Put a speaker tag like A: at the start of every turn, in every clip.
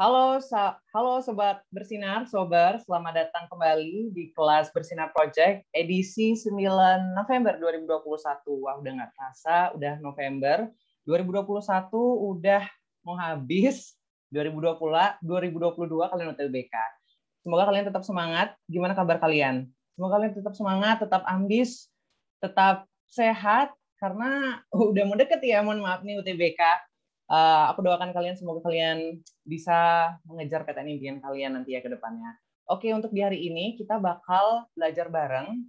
A: Halo, halo sobat bersinar, sobar. Selamat datang kembali di kelas bersinar project edisi 9 November 2021. Wah, udah nggak terasa, udah November 2021 udah mau habis. 2020 2022 kalian UTBK. Semoga kalian tetap semangat. Gimana kabar kalian? Semoga kalian tetap semangat, tetap ambis, tetap sehat karena oh, udah mau deket ya, mohon maaf nih UTBK Uh, aku doakan kalian semoga kalian bisa mengejar PTN impian kalian nanti ya ke depannya. Oke, untuk di hari ini kita bakal belajar bareng.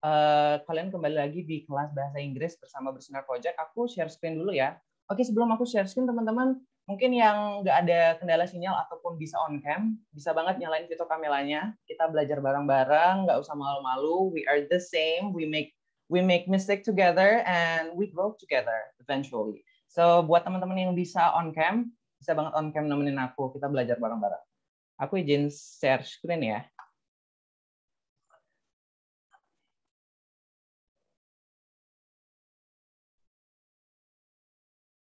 A: Uh, kalian kembali lagi di kelas bahasa Inggris bersama Bersinar Project. Aku share screen dulu ya. Oke, sebelum aku share screen, teman-teman, mungkin yang nggak ada kendala sinyal ataupun bisa on cam, bisa banget nyalain fitur kameranya. Kita belajar bareng-bareng, nggak usah malu-malu. We are the same. We make we make mistake together and we grow together eventually. So buat teman-teman yang bisa on cam, bisa banget
B: on cam nemenin aku. Kita belajar bareng-bareng. Aku izin share screen ya.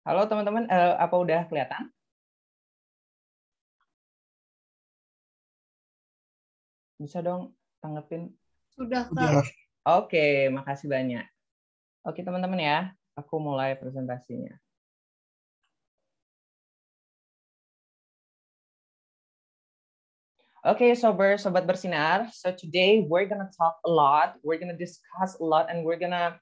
B: Halo teman-teman, uh, apa udah kelihatan? Bisa dong tanggepin? Sudah, Kak. Oke, makasih banyak. Oke, teman-teman ya. Aku mulai presentasinya. Okay, ber, sobat bersinar. So today we're gonna talk a lot. We're gonna discuss a lot, and we're gonna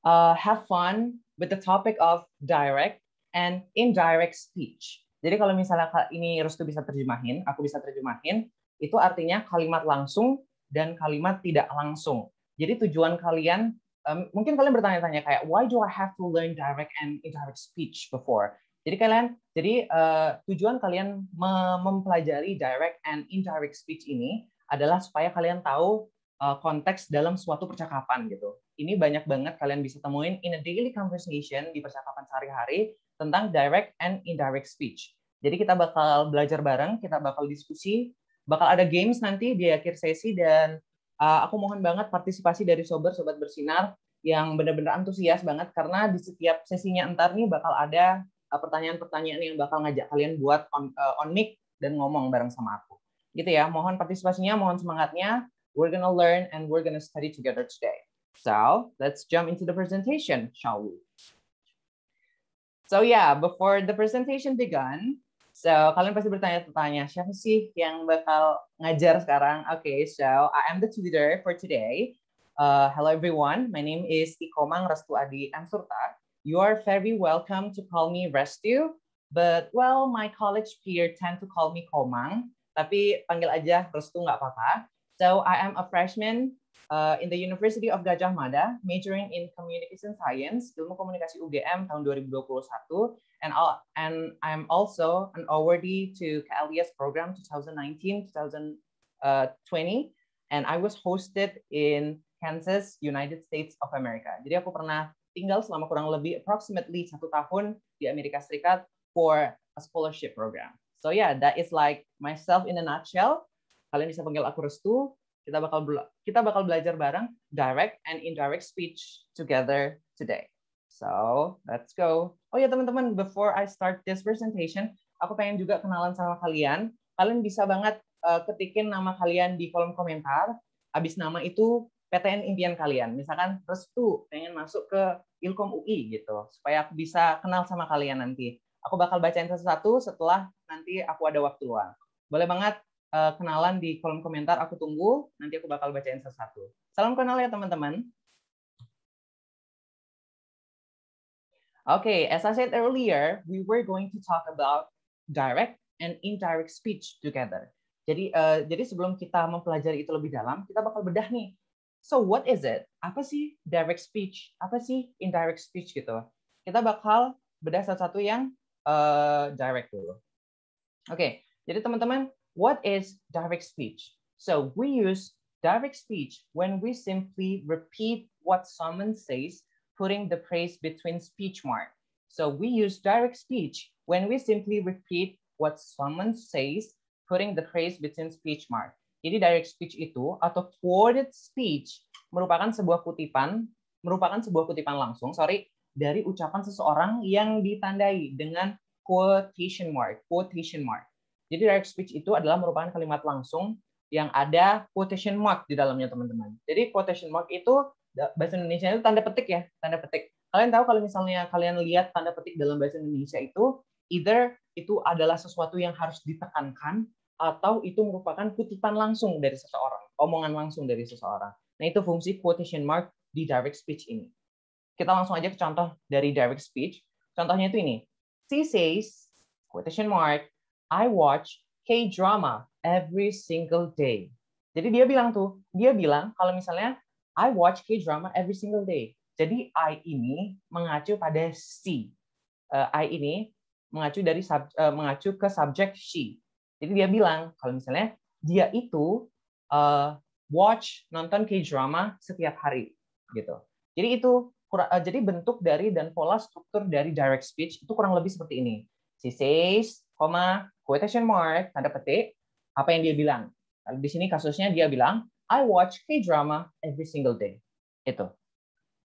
B: uh,
A: have fun with the topic of direct and indirect speech. Jadi kalau misalnya ini harus tuh bisa terjemahin, aku bisa terjemahin, itu artinya kalimat langsung dan kalimat tidak langsung. Jadi tujuan kalian, um, mungkin kalian bertanya-tanya kayak, why do I have to learn direct and indirect speech before? Jadi kalian, jadi uh, tujuan kalian mempelajari direct and indirect speech ini adalah supaya kalian tahu uh, konteks dalam suatu percakapan gitu. Ini banyak banget kalian bisa temuin in a daily conversation di percakapan sehari-hari tentang direct and indirect speech. Jadi kita bakal belajar bareng, kita bakal diskusi, bakal ada games nanti di akhir sesi dan uh, aku mohon banget partisipasi dari sobat-sobat bersinar yang benar-benar antusias banget karena di setiap sesinya entar nih bakal ada Eh, pertanyaan-pertanyaan yang bakal ngajak kalian buat on, uh, on mic dan ngomong bareng sama aku. Gitu ya, mohon partisipasinya, mohon semangatnya. We're gonna learn and we're gonna study together today. So let's jump into the presentation, shall we? So yeah, before the presentation began, so kalian pasti bertanya-tanya, siapa sih yang bakal ngajar sekarang? Okay, so I am the tutor for today. Uh, hello everyone, my name is Ikomang Restu Adi Ansurta You are very welcome to call me Restu, but well, my college peer tend to call me Komang, tapi panggil aja Restu nggak apa-apa. So I am a freshman uh, in the University of Gajah Mada, majoring in Communication Science, Ilmu Komunikasi UGM tahun 2021, and, I'll, and I'm also an awardee to KLES program 2019-2020, uh, and I was hosted in Kansas, United States of America. Jadi aku pernah tinggal selama kurang lebih approximately satu tahun di Amerika Serikat for a scholarship program. So yeah, that is like myself in a nutshell. Kalian bisa panggil aku Restu. Kita bakal kita bakal belajar bareng direct and indirect speech together today. So let's go. Oh ya yeah, teman-teman, before I start this presentation, aku pengen juga kenalan sama kalian. Kalian bisa banget uh, ketikin nama kalian di kolom komentar. Abis nama itu PTN impian kalian. Misalkan restu pengen masuk ke Ilkom UI gitu, supaya aku bisa kenal sama kalian nanti. Aku bakal bacain satu-satu setelah nanti aku ada waktu luang. Boleh banget uh, kenalan di kolom komentar, aku tunggu.
B: Nanti aku bakal bacain satu-satu. Salam kenal ya teman-teman. Okay, as I said earlier, we were going to talk about
A: direct and indirect speech together. Jadi, uh, jadi sebelum kita mempelajari itu lebih dalam, kita bakal bedah nih So what is it? Apa sih direct speech? Apa sih indirect speech gitu? Kita bakal bedah satu-satu yang
B: uh, direct dulu.
A: Oke, okay. jadi teman-teman, what is direct speech? So we use direct speech when we simply repeat what someone says, putting the phrase between speech mark. So we use direct speech when we simply repeat what someone says, putting the phrase between speech mark. Jadi direct speech itu atau quoted speech merupakan sebuah kutipan, merupakan sebuah kutipan langsung, sorry, dari ucapan seseorang yang ditandai dengan quotation mark, quotation mark. Jadi direct speech itu adalah merupakan kalimat langsung yang ada quotation mark di dalamnya, teman-teman. Jadi quotation mark itu bahasa Indonesia itu tanda petik ya, tanda petik. Kalian tahu kalau misalnya kalian lihat tanda petik dalam bahasa Indonesia itu either itu adalah sesuatu yang harus ditekankan atau itu merupakan kutipan langsung dari seseorang, omongan langsung dari seseorang. Nah, itu fungsi quotation mark di direct speech ini. Kita langsung aja ke contoh dari direct speech. Contohnya itu ini. She says, quotation mark, I watch K-drama every single day. Jadi dia bilang tuh, dia bilang kalau misalnya I watch K-drama every single day. Jadi I ini mengacu pada she. Uh, I ini mengacu dari sub, uh, mengacu ke subjek she. Jadi dia bilang kalau misalnya dia itu uh, watch nonton K-drama setiap hari gitu. Jadi itu kurang, uh, eh, jadi bentuk dari dan pola struktur dari direct speech itu kurang lebih seperti ini. She says, comma, quotation mark, tanda petik, apa yang dia bilang. Di sini kasusnya dia bilang, I watch K-drama every single day. Itu.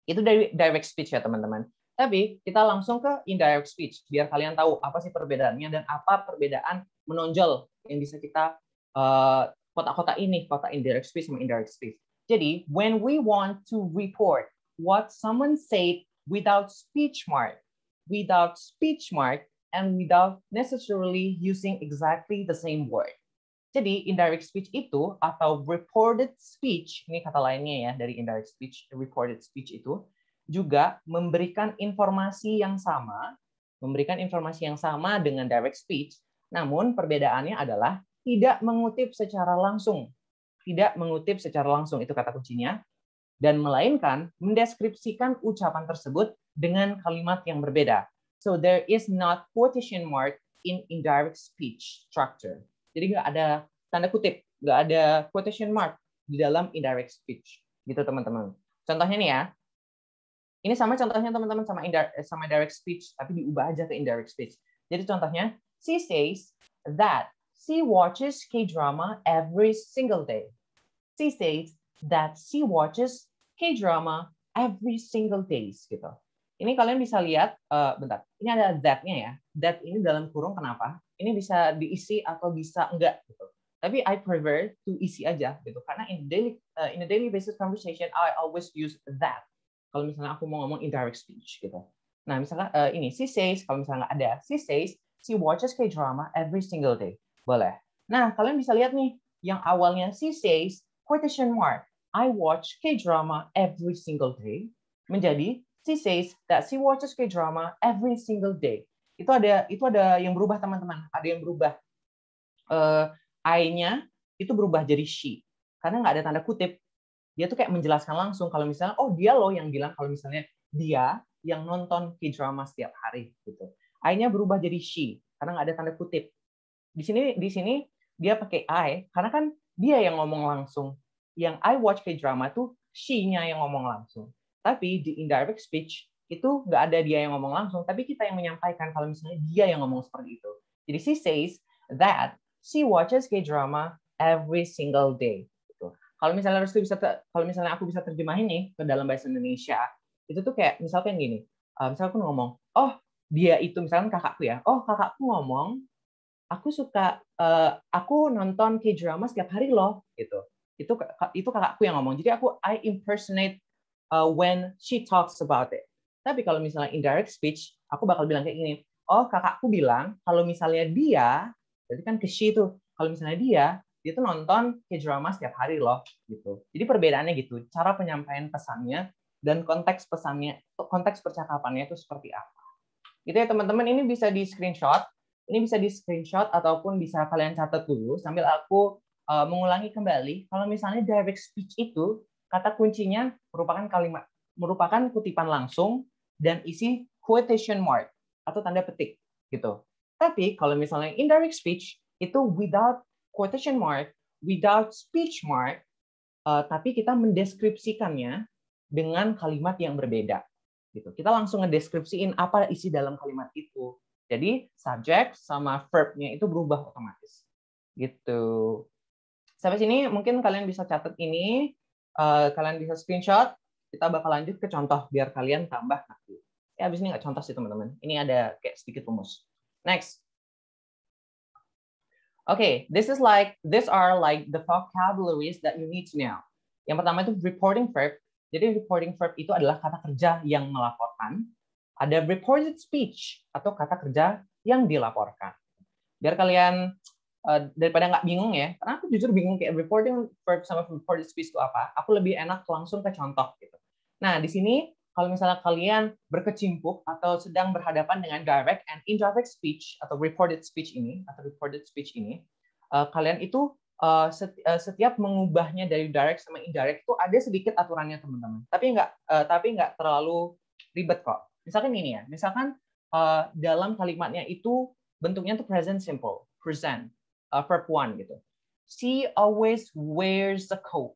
A: Itu dari direct speech ya, teman-teman. Tapi kita langsung ke indirect speech biar kalian tahu apa sih perbedaannya dan apa perbedaan menonjol yang bisa kita kota eh, kota-kota ini, kota indirect speech sama indirect speech. Jadi, when we want to report what someone said without speech mark, without speech mark, and without necessarily using exactly the same word. Jadi, indirect speech itu atau reported speech, ini kata lainnya ya dari indirect speech, reported speech itu, juga memberikan informasi yang sama, memberikan informasi yang sama dengan direct speech, namun perbedaannya adalah tidak mengutip secara langsung. Tidak mengutip secara langsung itu kata kuncinya dan melainkan mendeskripsikan ucapan tersebut dengan kalimat yang berbeda. So there is not quotation mark in indirect speech structure. Jadi nggak ada tanda kutip, nggak ada quotation mark di dalam indirect speech. Gitu teman-teman. Contohnya nih ya. Ini sama contohnya teman-teman sama indirect, sama direct speech tapi diubah aja ke indirect speech. Jadi contohnya She says that she watches K drama every single day. She says that she watches K drama every single day. gitu. Ini kalian bisa lihat, uh, bentar, ini ada that-nya ya. That ini dalam kurung kenapa? Ini bisa diisi atau bisa enggak gitu. Tapi I prefer to isi aja gitu. Karena in daily uh, in a daily basis conversation, I always use that. Kalau misalnya aku mau ngomong indirect speech gitu. Nah, misalnya uh, ini, she says, kalau misalnya ada, she says she watches K-drama every single day. Boleh. Nah, kalian bisa lihat nih, yang awalnya she says, quotation mark, I watch K-drama every single day, menjadi she says that she watches K-drama every single day. Itu ada itu ada yang berubah teman-teman, ada yang berubah. Uh, I-nya itu berubah jadi she karena nggak ada tanda kutip. Dia tuh kayak menjelaskan langsung kalau misalnya oh dia loh yang bilang kalau misalnya dia yang nonton K-drama setiap hari gitu. I-nya berubah jadi she karena nggak ada tanda kutip. Di sini di sini dia pakai I karena kan dia yang ngomong langsung. Yang I watch K-drama tuh she-nya yang ngomong langsung. Tapi di indirect speech itu nggak ada dia yang ngomong langsung, tapi kita yang menyampaikan kalau misalnya dia yang ngomong seperti itu. Jadi she says that she watches K-drama every single day. Gitu. Kalau misalnya harus bisa kalau misalnya aku bisa terjemahin nih ke dalam bahasa Indonesia, itu tuh kayak misalkan gini, uh, misalnya aku ngomong, oh dia itu misalnya kakakku ya, oh kakakku ngomong, aku suka, uh, aku nonton k drama setiap hari loh, gitu. Itu itu kakakku yang ngomong. Jadi aku I impersonate uh, when she talks about it. Tapi kalau misalnya indirect speech, aku bakal bilang kayak gini, oh kakakku bilang kalau misalnya dia, jadi kan ke she tuh, kalau misalnya dia, dia tuh nonton K-drama setiap hari loh, gitu. Jadi perbedaannya gitu, cara penyampaian pesannya dan konteks pesannya, konteks percakapannya itu seperti apa. Gitu ya teman-teman, ini bisa di screenshot, ini bisa di screenshot ataupun bisa kalian catat dulu sambil aku uh, mengulangi kembali. Kalau misalnya direct speech itu kata kuncinya merupakan kalimat merupakan kutipan langsung dan isi quotation mark atau tanda petik gitu. Tapi kalau misalnya indirect speech itu without quotation mark, without speech mark, uh, tapi kita mendeskripsikannya dengan kalimat yang berbeda gitu. Kita langsung ngedeskripsiin apa isi dalam kalimat itu. Jadi subjek sama verbnya itu berubah otomatis. Gitu. Sampai sini mungkin kalian bisa catat ini, uh, kalian bisa screenshot. Kita bakal lanjut ke contoh biar kalian tambah nanti. Ya eh, abis ini nggak contoh sih teman-teman. Ini ada kayak sedikit rumus. Next. Okay, this is like these are like the vocabularies that you need to know. Yang pertama itu reporting verb, jadi reporting verb itu adalah kata kerja yang melaporkan, ada reported speech atau kata kerja yang dilaporkan. Biar kalian eh, daripada nggak bingung ya, karena aku jujur bingung kayak reporting verb sama reported speech itu apa, aku lebih enak langsung ke contoh gitu. Nah, di sini kalau misalnya kalian berkecimpung atau sedang berhadapan dengan direct and indirect speech atau reported speech ini, atau reported speech ini, eh, kalian itu Eh, eh, setiap mengubahnya dari direct sama indirect itu ada sedikit aturannya teman-teman. Tapi nggak eh, tapi nggak terlalu ribet kok. Misalkan ini ya, misalkan dalam kalimatnya itu bentuknya tuh present simple, present uh, verb one gitu. She always wears a coat.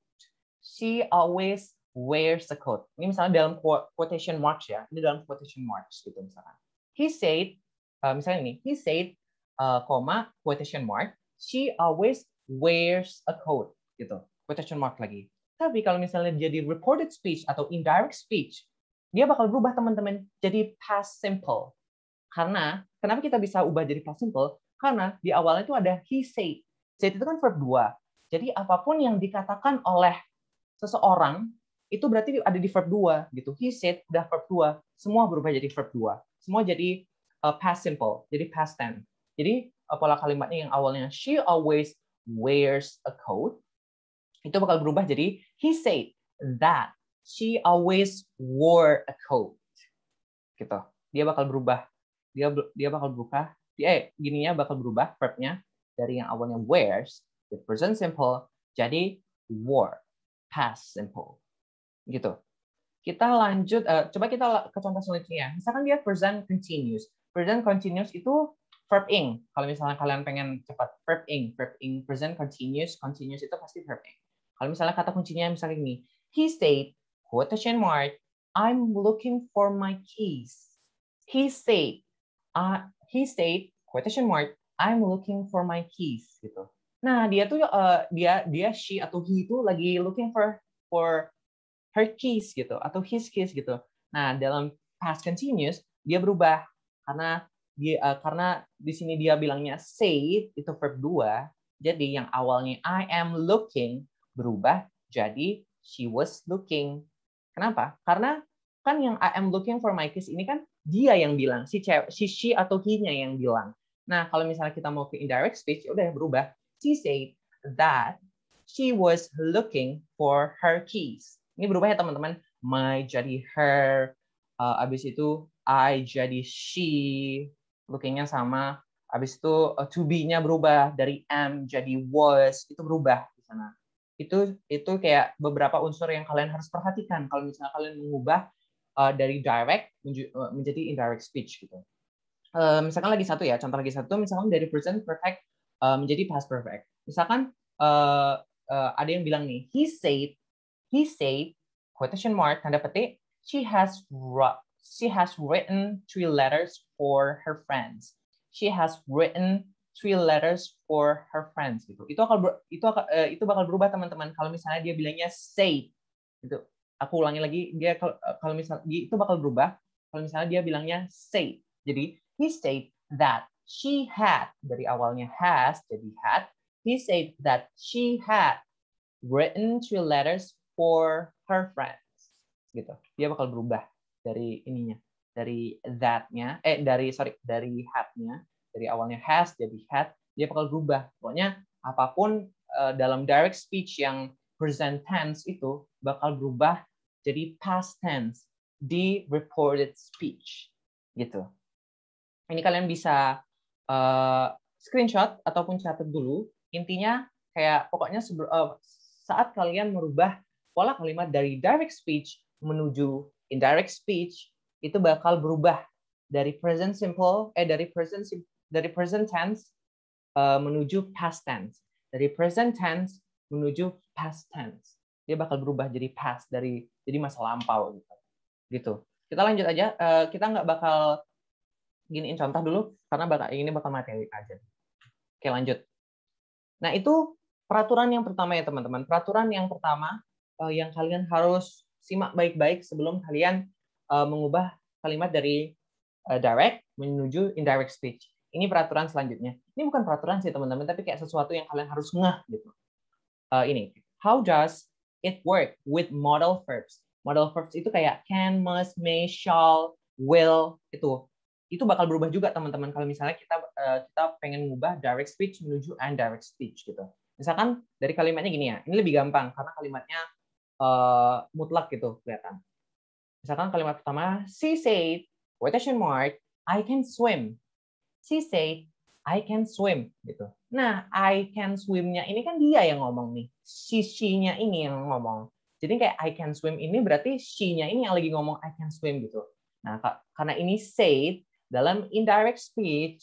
A: She always wears a coat. Ini misalnya dalam quotation marks ya, ini dalam quotation marks gitu misalkan. He said, uh, misalnya ini, he said, uh, comma quotation mark, she always wears a coat gitu quotation mark lagi tapi kalau misalnya jadi reported speech atau indirect speech dia bakal berubah teman-teman jadi past simple karena kenapa kita bisa ubah jadi past simple karena di awalnya itu ada he said said itu kan verb dua jadi apapun yang dikatakan oleh seseorang itu berarti ada di verb dua, gitu. He said udah verb dua. Semua berubah jadi verb dua. Semua jadi uh, past simple, jadi past tense. Jadi uh, pola kalimatnya yang awalnya she always wears a coat, itu bakal berubah jadi he said that she always wore a coat. Gitu. Dia bakal berubah. Dia dia bakal berubah. Dia eh, gininya bakal berubah verbnya dari yang awalnya wears the present simple jadi wore past simple. Gitu. Kita lanjut uh, coba kita ke contoh selanjutnya. Misalkan dia present continuous. Present continuous itu verb ing. Kalau misalnya kalian pengen cepat, verb ing, verb ing present continuous, continuous itu pasti verb ing. Kalau misalnya kata kuncinya misalnya ini, he stayed, quotation mark, I'm looking for my keys. He stayed, uh, he stayed, quotation mark, I'm looking for my keys gitu. Nah, dia tuh uh, dia dia she atau he itu lagi looking for for her keys gitu atau his keys gitu. Nah, dalam past continuous dia berubah karena dia uh, karena di sini dia bilangnya said itu verb 2, jadi yang awalnya I am looking berubah jadi she was looking. Kenapa? Karena kan yang I am looking for my kiss ini kan dia yang bilang, si cewek, si she atau he-nya yang bilang. Nah, kalau misalnya kita mau ke indirect speech, ya udah berubah. She said that she was looking for her keys. Ini berubah ya teman-teman. My jadi her, uh, abis itu I jadi she, lookingnya sama. abis itu uh, to be-nya berubah dari am jadi was itu berubah di sana. Itu itu kayak beberapa unsur yang kalian harus perhatikan kalau misalnya kalian mengubah uh, dari direct eh, menjadi indirect speech gitu. Uh, misalkan lagi satu ya, contoh lagi satu, misalkan dari present perfect uh, menjadi past perfect. Misalkan uh, uh, ada yang bilang nih, he said, he said, quotation mark, tanda petik, she has She has written three letters for her friends. She has written three letters for her friends gitu. Itu akan itu akan, uh, eh, itu bakal berubah teman-teman kalau misalnya dia bilangnya say gitu. Aku ulangi lagi dia eh, kalau, kalau misalnya itu bakal berubah kalau misalnya dia bilangnya say. Jadi he said that she had dari awalnya has jadi had. He said that she had written three letters for her friends gitu. Dia bakal berubah dari ininya dari that-nya eh dari sorry dari had-nya dari awalnya has jadi had dia bakal berubah pokoknya apapun uh, dalam direct speech yang present tense itu bakal berubah jadi past tense di reported speech gitu ini kalian bisa uh, screenshot ataupun catat dulu intinya kayak pokoknya uh, saat kalian merubah pola kalimat dari direct speech menuju indirect speech itu bakal berubah dari present simple eh dari present dari present tense uh, menuju past tense dari present tense menuju past tense dia bakal berubah jadi past dari jadi masa lampau gitu gitu kita lanjut aja uh, kita nggak bakal giniin contoh dulu karena bakal ini bakal materi aja oke lanjut nah itu peraturan yang pertama ya teman-teman peraturan yang pertama uh, yang kalian harus simak baik-baik sebelum kalian uh, mengubah kalimat dari uh, direct menuju indirect speech. Ini peraturan selanjutnya. Ini bukan peraturan sih teman-teman, tapi kayak sesuatu yang kalian harus ngeh gitu. Uh, ini, how does it work with modal verbs? Modal verbs itu kayak can, must, may, shall, will itu. Itu bakal berubah juga teman-teman kalau misalnya kita uh, kita pengen mengubah direct speech menuju indirect speech gitu. Misalkan dari kalimatnya gini ya, ini lebih gampang karena kalimatnya uh, mutlak gitu kelihatan. Misalkan kalimat pertama, she said, quotation mark, I can swim. She said, I can swim gitu. Nah, I can swim-nya ini kan dia yang ngomong nih. She, she-nya ini yang ngomong. Jadi kayak I can swim ini berarti she-nya ini yang lagi ngomong I can swim gitu. Nah, karena ini said dalam indirect speech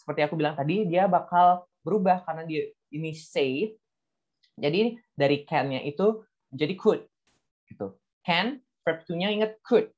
A: seperti aku bilang tadi dia bakal berubah karena dia ini said. Jadi dari can-nya itu menjadi could gitu can verb to-nya ingat could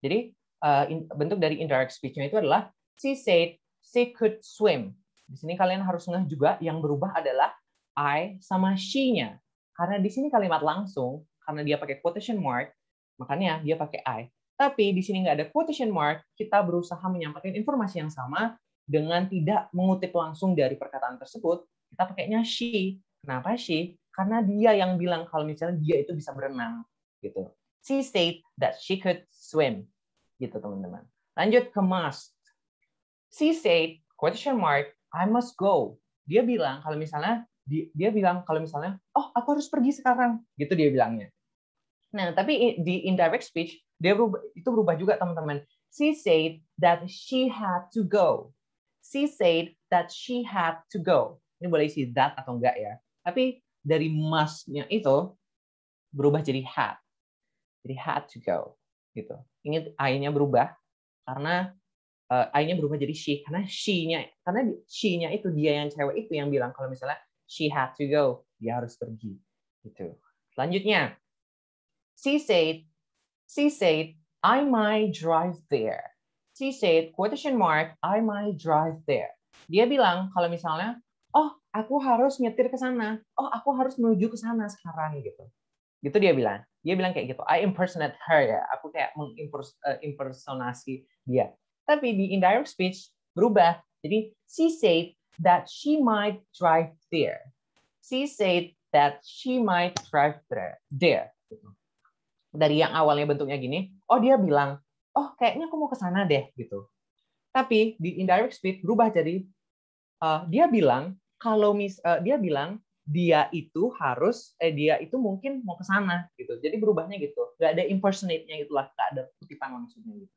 A: jadi uh, in, bentuk dari indirect speech-nya itu adalah she said she could swim di sini kalian harus ngeh juga yang berubah adalah I sama she-nya karena di sini kalimat langsung karena dia pakai quotation mark makanya dia pakai I tapi di sini nggak ada quotation mark, kita berusaha menyampaikan informasi yang sama dengan tidak mengutip langsung dari perkataan tersebut. Kita pakainya she. Kenapa she? karena dia yang bilang kalau misalnya dia itu bisa berenang gitu. She said that she could swim gitu teman-teman. Lanjut ke must. She said question mark I must go. Dia bilang kalau misalnya dia bilang kalau misalnya oh aku harus pergi sekarang gitu dia bilangnya. Nah, tapi di indirect speech dia berubah, itu berubah juga teman-teman. She said that she had to go. She said that she had to go. Ini boleh isi that atau enggak ya. Tapi dari must itu berubah jadi had. Jadi had to go gitu. Ingat i berubah karena uh, eh, i berubah jadi she karena she-nya karena she-nya itu dia yang cewek itu yang bilang kalau misalnya she had to go, dia harus pergi gitu. Selanjutnya she said she said I might drive there. She said quotation mark I might drive there. Dia bilang kalau misalnya oh aku harus nyetir ke sana. Oh, aku harus menuju ke sana sekarang gitu. Gitu dia bilang. Dia bilang kayak gitu. I impersonate her ya. Aku kayak mengimpersonasi eh, dia. Tapi di indirect speech berubah. Jadi she said that she might drive there. She said that she might drive there. There. Dari yang awalnya bentuknya gini, oh dia bilang, oh kayaknya aku mau ke sana deh gitu. Tapi di indirect speech berubah jadi uh, dia bilang kalau mis uh, dia bilang dia itu harus eh dia itu mungkin mau ke sana gitu. Jadi berubahnya gitu. Gak ada impersonate-nya gitu lah, gak ada kutipan langsungnya gitu.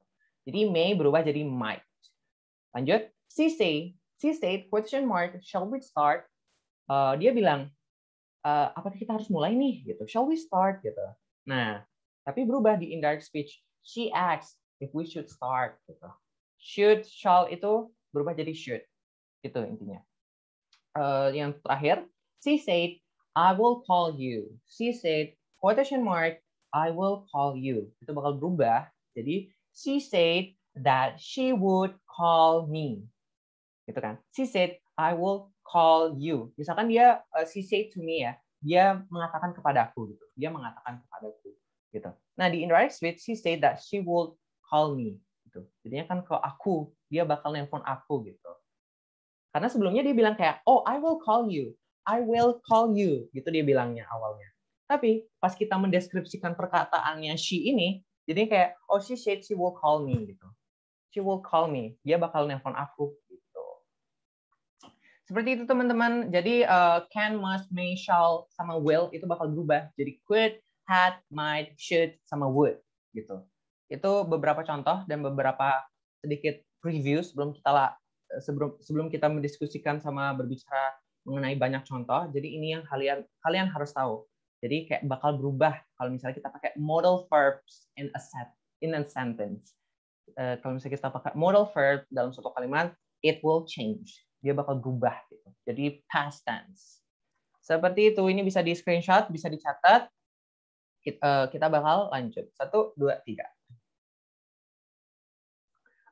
A: Jadi may berubah jadi might. Lanjut, she say, she said question mark shall we start? Uh, dia bilang uh, apakah kita harus mulai nih gitu. Shall we start gitu. Nah, tapi berubah di indirect speech. She asks if we should start gitu. Should shall itu berubah jadi should. gitu intinya uh, yang terakhir, she said, I will call you. She said, quotation mark, I will call you. Itu bakal berubah. Jadi, she said that she would call me. Gitu kan. She said, I will call you. Misalkan dia, uh, she said to me ya, dia mengatakan kepadaku gitu. Dia mengatakan kepadaku gitu. Nah, di indirect speech she said that she would call me gitu. Jadinya kan ke aku, dia bakal nelfon aku gitu. Karena sebelumnya dia bilang kayak, oh I will call you, I will call you, gitu dia bilangnya awalnya. Tapi pas kita mendeskripsikan perkataannya she ini, jadi kayak, oh she said she will call me gitu. She will call me, dia bakal nelpon aku gitu. Seperti itu teman-teman. Jadi uh, can, must, may, shall, sama will itu bakal berubah. Jadi could, had, might, should, sama would gitu. Itu beberapa contoh dan beberapa sedikit preview sebelum kita sebelum sebelum kita mendiskusikan sama berbicara mengenai banyak contoh, jadi ini yang kalian kalian harus tahu. Jadi kayak bakal berubah kalau misalnya kita pakai modal verbs in a set in a sentence. Uh, kalau misalnya kita pakai modal verb dalam suatu kalimat, it will change. Dia bakal berubah gitu. Jadi past tense. Seperti itu, ini bisa di screenshot, bisa dicatat. Kita, uh, eh, kita bakal lanjut. Satu, dua, tiga.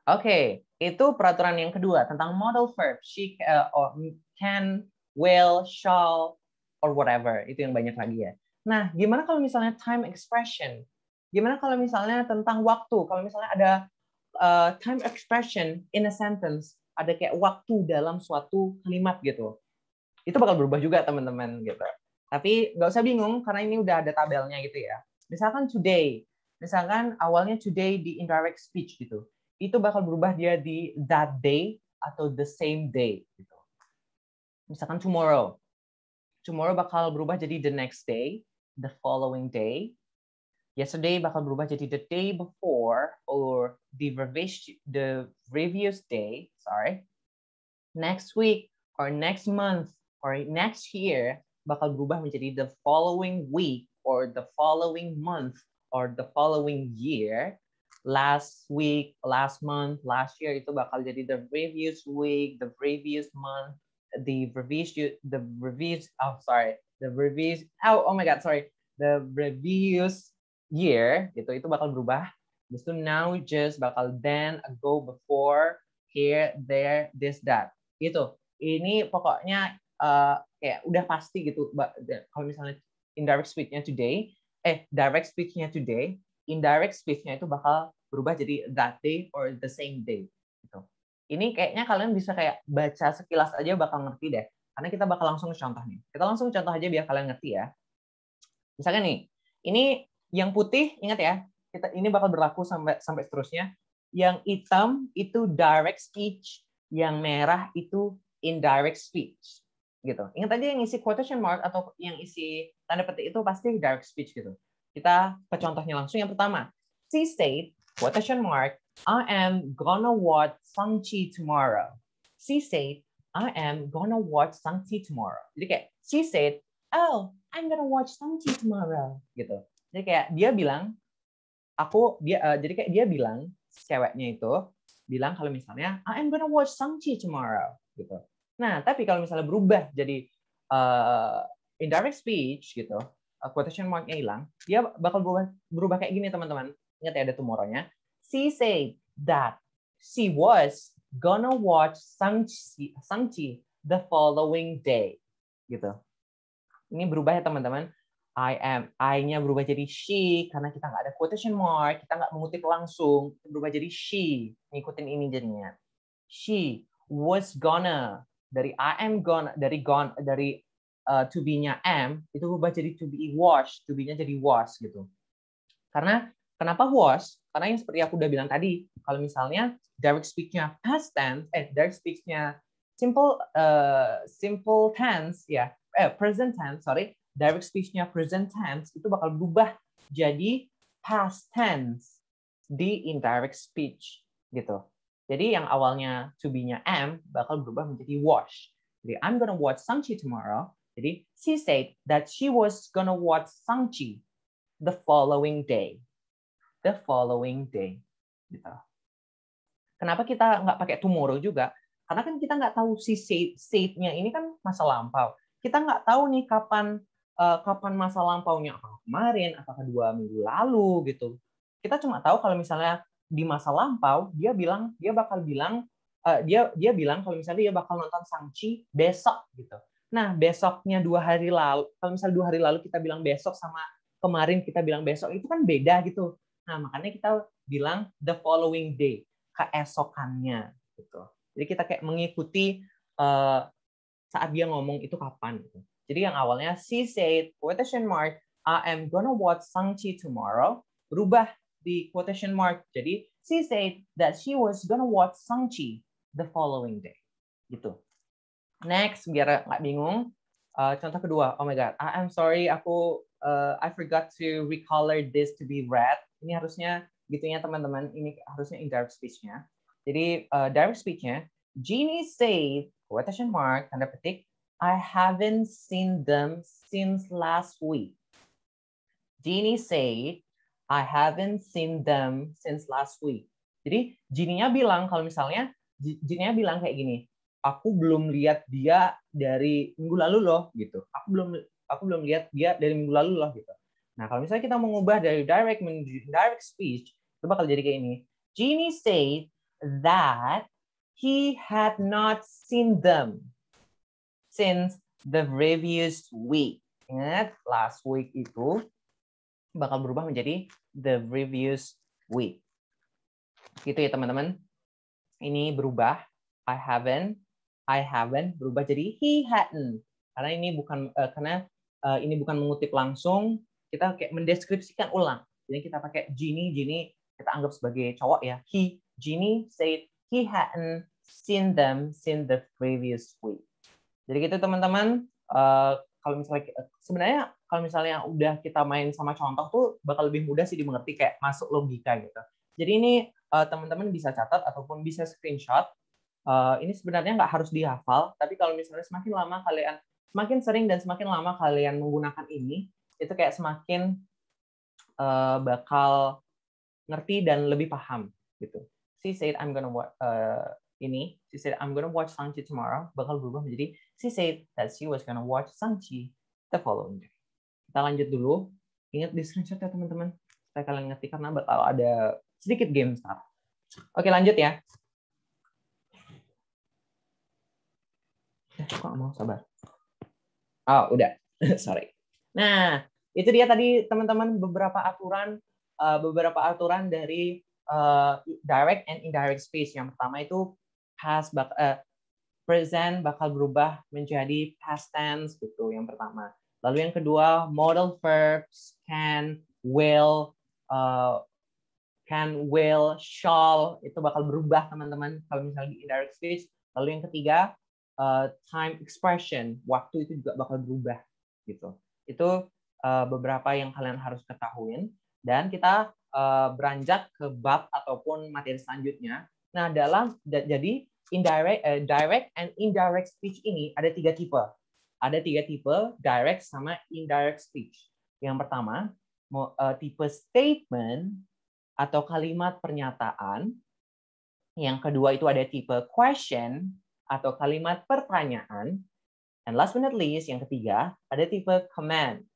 A: Oke, okay. Itu peraturan yang kedua tentang model verb she uh, or can, will, shall or whatever. Itu yang banyak lagi ya. Nah, gimana kalau misalnya time expression? Gimana kalau misalnya tentang waktu? Kalau misalnya ada uh, time expression in a sentence, ada kayak waktu dalam suatu kalimat gitu. Itu bakal berubah juga teman-teman gitu. Tapi nggak usah bingung karena ini udah ada tabelnya gitu ya. Misalkan today, misalkan awalnya today di indirect speech gitu itu bakal berubah dia di that day atau the same day gitu. Misalkan tomorrow. Tomorrow bakal berubah jadi the next day, the following day. Yesterday bakal berubah jadi the day before or the the previous day, sorry. Next week or next month or next year bakal berubah menjadi the following week or the following month or the following year last week, last month, last year itu bakal jadi the previous week, the previous month, the previous the previous oh sorry, the previous oh oh my god sorry, the previous year gitu itu bakal berubah. justru now just bakal then ago before here there this that gitu. Ini pokoknya uh, kayak udah pasti gitu kalau misalnya indirect speech-nya today eh direct speech-nya today indirect speech-nya itu bakal berubah jadi that day or the same day gitu. Ini kayaknya kalian bisa kayak baca sekilas aja bakal ngerti deh. Karena kita bakal langsung contoh nih. Kita langsung contoh aja biar kalian ngerti ya. Misalnya nih, ini yang putih ingat ya, kita ini bakal berlaku sampai sampai seterusnya. Yang hitam itu direct speech, yang merah itu indirect speech gitu. Ingat aja yang isi quotation mark atau yang isi tanda petik itu pasti direct speech gitu. Kita ke contohnya langsung yang pertama. She said quotation mark, I am gonna watch Shang-Chi tomorrow. She said, I am gonna watch Shang-Chi tomorrow. Jadi kayak, she said, oh, I'm gonna watch Shang-Chi tomorrow. Gitu. Jadi kayak dia bilang, aku, dia uh, jadi kayak dia bilang, ceweknya itu, bilang kalau misalnya, I am gonna watch Shang-Chi tomorrow. Gitu. Nah, tapi kalau misalnya berubah jadi uh, indirect speech gitu, uh, quotation marknya hilang, dia bakal berubah, berubah kayak gini teman-teman ingat ya ada tomorrow-nya. She said that she was gonna watch Sangchi chi the following day. Gitu. Ini berubah ya teman-teman. I am, I-nya berubah jadi she karena kita nggak ada quotation mark, kita nggak mengutip langsung, berubah jadi she. Ngikutin ini jadinya. She was gonna dari I am gonna dari gone dari uh, to be-nya am itu berubah jadi to be watch, to be-nya jadi was gitu. Karena Kenapa was? Karena yang seperti aku udah bilang tadi, kalau misalnya direct speech-nya past tense, eh direct speech-nya simple uh, simple tense ya, yeah, eh, present tense, sorry, direct speech-nya present tense itu bakal berubah jadi past tense di indirect speech gitu. Jadi yang awalnya to be-nya am bakal berubah menjadi wash. Jadi I'm gonna watch sangchi tomorrow. Jadi she said that she was gonna watch sangchi the following day the following day. Gitu. Kenapa kita nggak pakai tomorrow juga? Karena kan kita nggak tahu si state-nya ini kan masa lampau. Kita nggak tahu nih kapan uh, kapan masa lampaunya apakah kemarin, apakah dua minggu lalu gitu. Kita cuma tahu kalau misalnya di masa lampau dia bilang dia bakal bilang uh, dia dia bilang kalau misalnya dia bakal nonton Sangchi besok gitu. Nah besoknya dua hari lalu kalau misalnya dua hari lalu kita bilang besok sama kemarin kita bilang besok itu kan beda gitu Nah, makanya kita bilang the following day, keesokannya gitu. Jadi kita kayak mengikuti uh, saat dia ngomong itu kapan. Gitu. Jadi yang awalnya she said quotation mark I am gonna watch sangchi chi tomorrow berubah di quotation mark. Jadi she said that she was gonna watch sangchi chi the following day. Gitu. Next biar nggak bingung, Eh, contoh kedua, oh my god, I am sorry, aku uh, I forgot to recolor this to be red. Ini harusnya gitu gitunya teman-teman, ini harusnya indirect speech-nya. Jadi uh, direct speech-nya, Jeannie said, quotation mark, tanda petik, I haven't seen them since last week. Jeannie said, I haven't seen them since last week. Jadi Jeannie-nya bilang kalau misalnya, Jeannie-nya bilang kayak gini, aku belum lihat dia dari minggu lalu loh gitu. Aku belum aku belum lihat dia dari minggu lalu loh gitu. Nah, kalau misalnya kita mengubah dari direct menuju direct speech, itu bakal jadi kayak ini. Jimmy said that he had not seen them since the previous week. Ingat, last week itu bakal berubah menjadi the previous week. Gitu ya, teman-teman. Ini berubah. I haven't I haven't berubah jadi he hadn't karena ini bukan uh, karena uh, ini bukan mengutip langsung kita kayak mendeskripsikan ulang jadi kita pakai Ginny Ginny kita anggap sebagai cowok ya he Ginny said he hadn't seen them since the previous week jadi gitu teman-teman uh, kalau misalnya sebenarnya kalau misalnya udah kita main sama contoh tuh bakal lebih mudah sih dimengerti kayak masuk logika gitu. Jadi ini teman-teman uh, bisa catat ataupun bisa screenshot uh, ini sebenarnya nggak harus dihafal, tapi kalau misalnya semakin lama kalian, semakin sering dan semakin lama kalian menggunakan ini, itu kayak semakin uh, bakal ngerti dan lebih paham gitu. She said I'm gonna watch eh, uh, ini, she said I'm gonna watch Sanchi tomorrow, bakal berubah menjadi she said that she was gonna watch Sanchi the following day. Kita lanjut dulu. Ingat di screenshot ya teman-teman. Supaya kalian ngerti karena bakal ada sedikit game star. Oke lanjut ya.
B: Eh, kok mau sabar? Oh, udah. Sorry.
A: Nah, itu dia tadi teman-teman beberapa aturan uh, beberapa aturan dari uh, direct and indirect speech. Yang pertama itu past bak uh, present bakal berubah menjadi past tense gitu yang pertama. Lalu yang kedua modal verbs can, will, uh, can, will, shall itu bakal berubah teman-teman kalau misalnya di indirect speech. Lalu yang ketiga uh, time expression, waktu itu juga bakal berubah gitu. Itu uh, beberapa yang kalian harus ketahuin dan kita uh, beranjak ke bab ataupun materi selanjutnya. Nah, dalam jadi indirect uh, direct and indirect speech ini ada tiga tipe. Ada tiga tipe direct sama indirect speech. Yang pertama tipe statement atau kalimat pernyataan. Yang kedua itu ada tipe question atau kalimat pertanyaan. And last but not least, yang ketiga, ada tipe command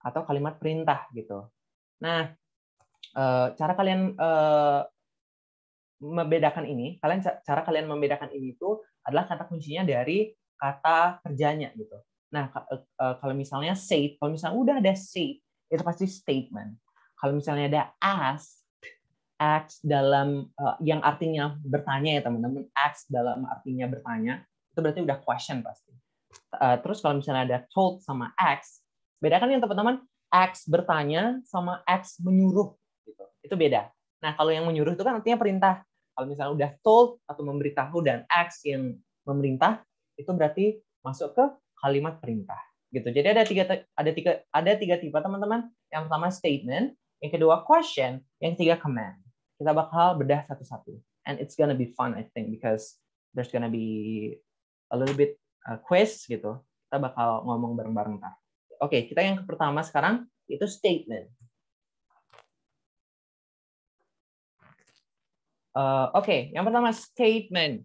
A: atau kalimat perintah gitu. Nah, eh, cara kalian eh, membedakan ini, kalian cara kalian membedakan ini itu adalah kata kuncinya dari kata kerjanya gitu. Nah, eh, kalau misalnya state, kalau misalnya udah ada state, itu pasti statement. Kalau misalnya ada ask, Ask dalam uh, yang artinya bertanya ya teman-teman Ask dalam artinya bertanya itu berarti udah question pasti uh, terus kalau misalnya ada told sama beda kan yang teman-teman Ask bertanya sama ask menyuruh gitu itu beda nah kalau yang menyuruh itu kan artinya perintah kalau misalnya udah told atau memberitahu dan ask yang memerintah itu berarti masuk ke kalimat perintah gitu. Jadi ada tiga ada tiga ada tiga tipe teman-teman. Yang pertama statement, yang kedua question, yang ketiga command kita bakal bedah satu-satu. And it's gonna be fun, I think, because there's gonna be a little bit uh, quiz
B: gitu. Kita bakal ngomong bareng-bareng ntar. Oke, okay, kita yang pertama sekarang itu statement. Uh,
A: Oke, okay. yang pertama statement.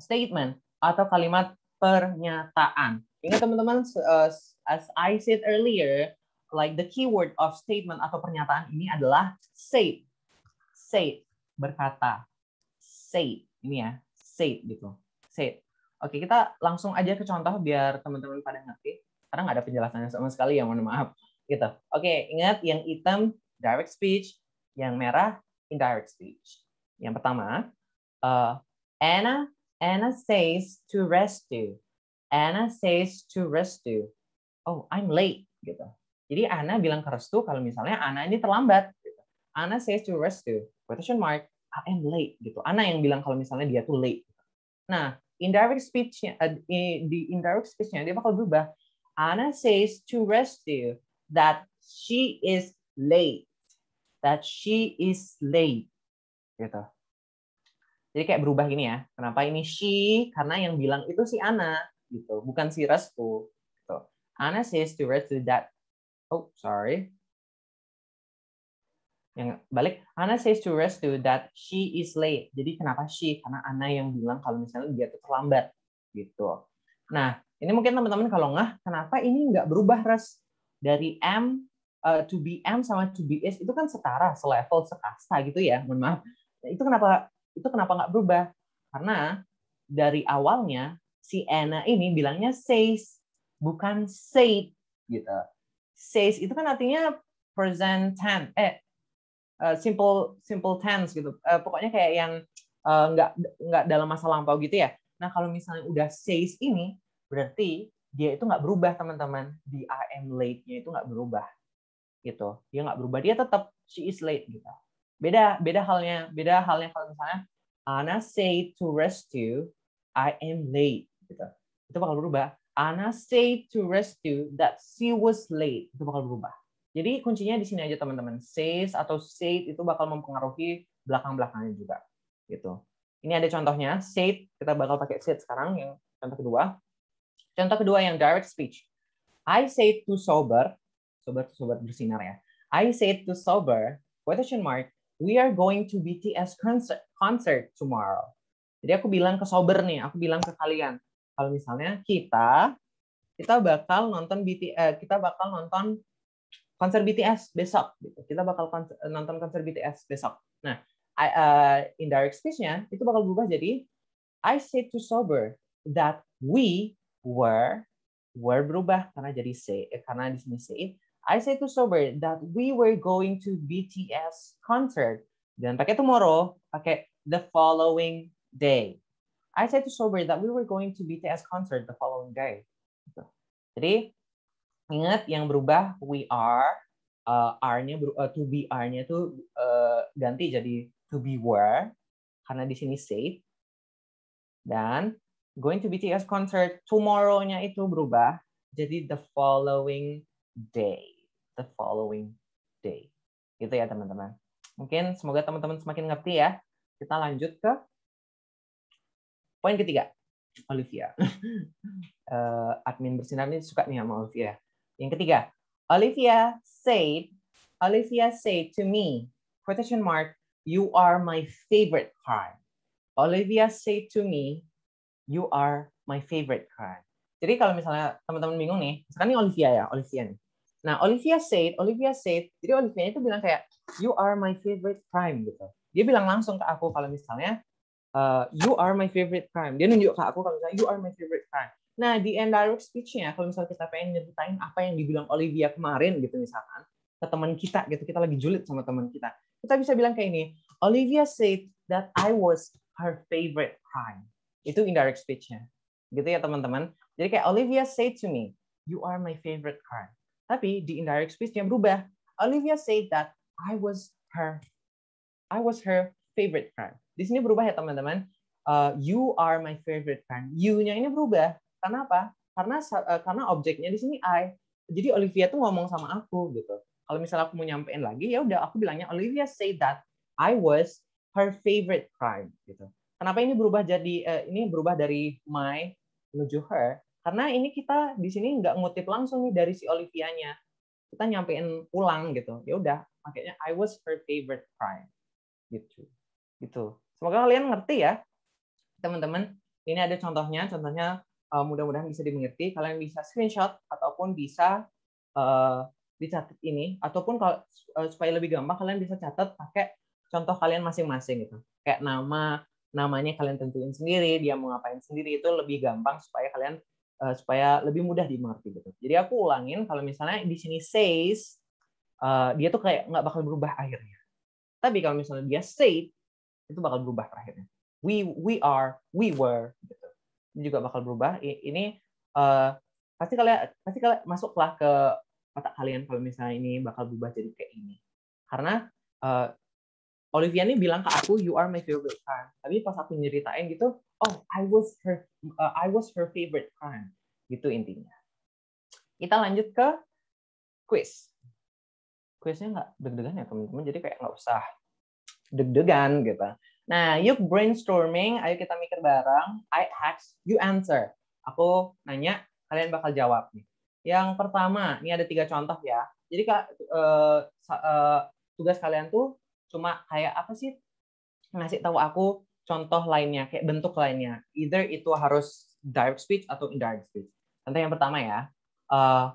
A: Statement atau kalimat pernyataan. Ingat teman-teman, uh, as I said earlier, like the keyword of statement atau pernyataan
B: ini adalah
A: state said berkata. Said ini ya, said gitu. Said. Oke, kita langsung aja ke contoh biar teman-teman pada ngerti. Karena nggak ada penjelasannya sama sekali ya, mohon maaf. Gitu. Oke, ingat yang hitam direct speech, yang merah indirect speech. Yang pertama, uh, Anna Anna says to rest you Anna says to rest you Oh, I'm late gitu. Jadi Anna bilang ke Restu kalau misalnya Anna ini terlambat. Anna says to Restu, question mark, I am late gitu. Anna yang bilang kalau misalnya dia tuh late. Nah, indirect speech eh, di indirect speech-nya dia bakal berubah. Anna says to Restu that she is late. That she is late. Gitu. Jadi kayak berubah gini ya. Kenapa ini she? Karena yang bilang itu si Ana gitu, bukan si Restu. Gitu. Anna says to Restu that oh sorry yang balik Anna says to Restu that she is late. Jadi kenapa she? Karena Anna yang bilang kalau misalnya dia tuh terlambat gitu. Nah, ini mungkin teman-teman kalau nggak, kenapa ini nggak berubah res dari M uh, to be M sama to be S itu kan setara, selevel, sekasta gitu ya. Mohon maaf. Itu kenapa itu kenapa nggak berubah? Karena dari awalnya si Anna ini bilangnya says bukan said gitu. Says itu kan artinya present tense, eh uh, simple simple tense gitu. Uh, pokoknya kayak yang uh, nggak nggak dalam masa lampau gitu ya. Nah kalau misalnya udah says ini berarti dia itu nggak berubah teman-teman. the I am late-nya itu nggak berubah gitu. Dia nggak berubah. Dia tetap she is late gitu. Beda beda halnya beda halnya kalau misalnya Anna say to rescue I am late gitu. Itu bakal berubah. Anna say to rescue that she was late. Itu bakal berubah. Jadi kuncinya di sini aja teman-teman. Says atau said itu bakal mempengaruhi belakang-belakangnya juga. Gitu. Ini ada contohnya, said, kita bakal pakai said sekarang yang contoh kedua. Contoh kedua yang direct speech. I said to sober, sober to sober bersinar ya. I said to sober, question mark, we are going to BTS concert, concert tomorrow. Jadi aku bilang ke sober nih, aku bilang ke kalian, kalau misalnya kita kita bakal nonton BTS, eh, kita bakal nonton konser BTS besok gitu. Kita bakal konser, eh, nonton konser BTS besok. Nah, I, uh, indirect speech-nya itu bakal berubah jadi I said to sober that we were were berubah karena jadi say eh, karena di sini say I said to sober that we were going to BTS concert dan pakai tomorrow pakai the following day. I said to sober that we were going to BTS concert the following day. Gitu. Jadi Ingat yang berubah we are, uh, are-nya uh, to be r nya tuh uh, ganti jadi to be were karena di sini safe. Dan going to BTS concert tomorrow-nya itu berubah jadi the following day. The following
B: day. Gitu ya teman-teman.
A: Mungkin semoga teman-teman semakin ngerti ya. Kita lanjut ke poin ketiga. Olivia. uh, admin bersinar ini suka nih sama Olivia. Yang ketiga, Olivia said, Olivia said to me, quotation mark, you are my favorite car. Olivia said to me, you are my favorite car. Jadi kalau misalnya teman-teman bingung nih, misalkan ini Olivia ya, Olivia nih. Nah, Olivia said, Olivia said, jadi Olivia itu bilang kayak, you are my favorite crime gitu. Dia bilang langsung ke aku kalau misalnya, uh, you are my favorite crime. Dia nunjuk ke aku kalau misalnya, you are my favorite crime. Nah, di indirect speech-nya, kalau misalnya kita pengen nyeritain apa yang dibilang Olivia kemarin gitu misalkan, ke teman kita gitu, kita lagi julid sama teman kita. Kita bisa bilang kayak ini, Olivia said that I was her favorite crime. Itu indirect speech-nya. Gitu ya, teman-teman. Jadi kayak Olivia said to me, you are my favorite crime. Tapi di indirect speech-nya berubah. Olivia said that I was her I was her favorite friend Di sini berubah ya, teman-teman. Uh, you are my favorite friend You-nya ini berubah karena apa? karena e, karena objeknya di sini I. Jadi Olivia tuh ngomong sama aku gitu. Kalau misalnya aku mau nyampein lagi, ya udah aku bilangnya Olivia say that I was her favorite crime gitu. Kenapa ini berubah jadi uh, ini berubah dari my menuju her? Karena ini kita di sini nggak ngutip langsung nih dari si Olivia-nya. Kita nyampein ulang gitu. Ya udah, makanya I was her favorite crime
B: gitu. Gitu.
A: Semoga kalian ngerti ya, teman-teman. Ini ada contohnya, contohnya uh, mudah-mudahan bisa dimengerti. Kalian bisa screenshot ataupun bisa uh, dicatat ini ataupun kalau uh, supaya lebih gampang kalian bisa catat pakai contoh kalian masing-masing gitu. Kayak nama namanya kalian tentuin sendiri, dia mau ngapain sendiri itu lebih gampang supaya kalian uh, supaya lebih mudah dimengerti gitu. Jadi aku ulangin kalau misalnya di sini says uh, dia tuh kayak nggak bakal berubah akhirnya. Tapi kalau misalnya dia said itu bakal berubah terakhirnya. We we are, we were gitu juga bakal berubah. Ini uh, pasti kalian pasti kalian masuklah ke otak kalian kalau misalnya ini bakal berubah jadi kayak ini. Karena uh, Olivia ini bilang ke aku, you are my favorite friend. Tapi pas aku nyeritain gitu, oh I was her, uh, I was her favorite friend. Gitu intinya. Kita lanjut ke quiz. Quiznya nggak deg-degan ya teman-teman, jadi kayak nggak usah deg-degan gitu. Nah, yuk brainstorming, ayo kita mikir bareng. I ask, you answer. Aku nanya, kalian bakal jawab nih. Yang pertama, ini ada tiga contoh ya. Jadi kak, eh, eh, tugas kalian tuh cuma kayak apa sih ngasih tahu aku contoh lainnya, kayak bentuk lainnya. Either itu harus direct speech atau indirect speech. Contoh yang pertama ya, uh,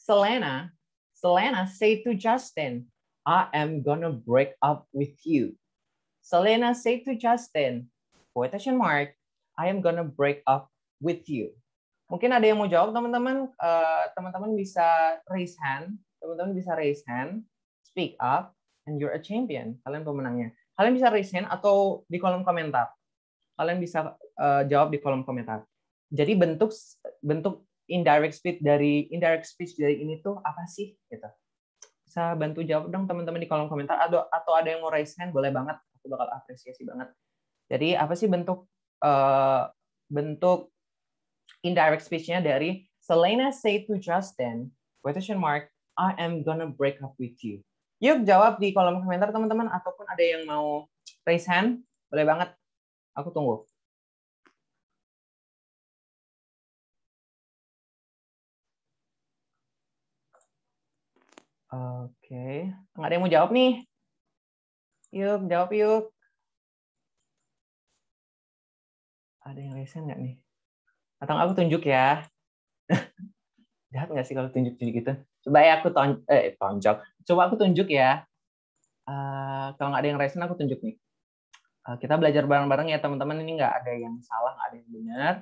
A: Selena, Selena say to Justin, I am gonna break up with you. Selena say to Justin, quotation mark, I am gonna break up with you. Mungkin ada yang mau jawab teman-teman. teman eh, teman-teman bisa raise hand. Teman-teman bisa raise hand. Speak up and you're a champion. Kalian pemenangnya. Kalian bisa raise hand atau di kolom komentar. Kalian bisa uh, jawab di kolom komentar. Jadi bentuk bentuk indirect speech dari indirect speech dari ini tuh apa sih gitu. Bisa bantu jawab dong teman-teman di kolom komentar atau atau ada yang mau raise hand boleh banget aku bakal apresiasi banget jadi apa sih bentuk uh, bentuk indirect speech-nya dari Selena say to Justin question mark I am gonna break up
B: with you yuk jawab di kolom komentar teman-teman ataupun ada yang mau raise hand boleh banget aku tunggu Oke, okay. nggak ada yang mau jawab nih. Yuk, jawab yuk. Ada yang resen nggak nih? Atau aku tunjuk ya? Jahat nggak sih kalau tunjuk-tunjuk gitu? Coba ya aku ton eh, tonjok.
A: Coba aku tunjuk ya. Uh, kalau nggak ada yang resen, aku tunjuk nih. Uh, kita belajar bareng-bareng ya teman-teman. Ini nggak ada yang salah, nggak ada yang benar.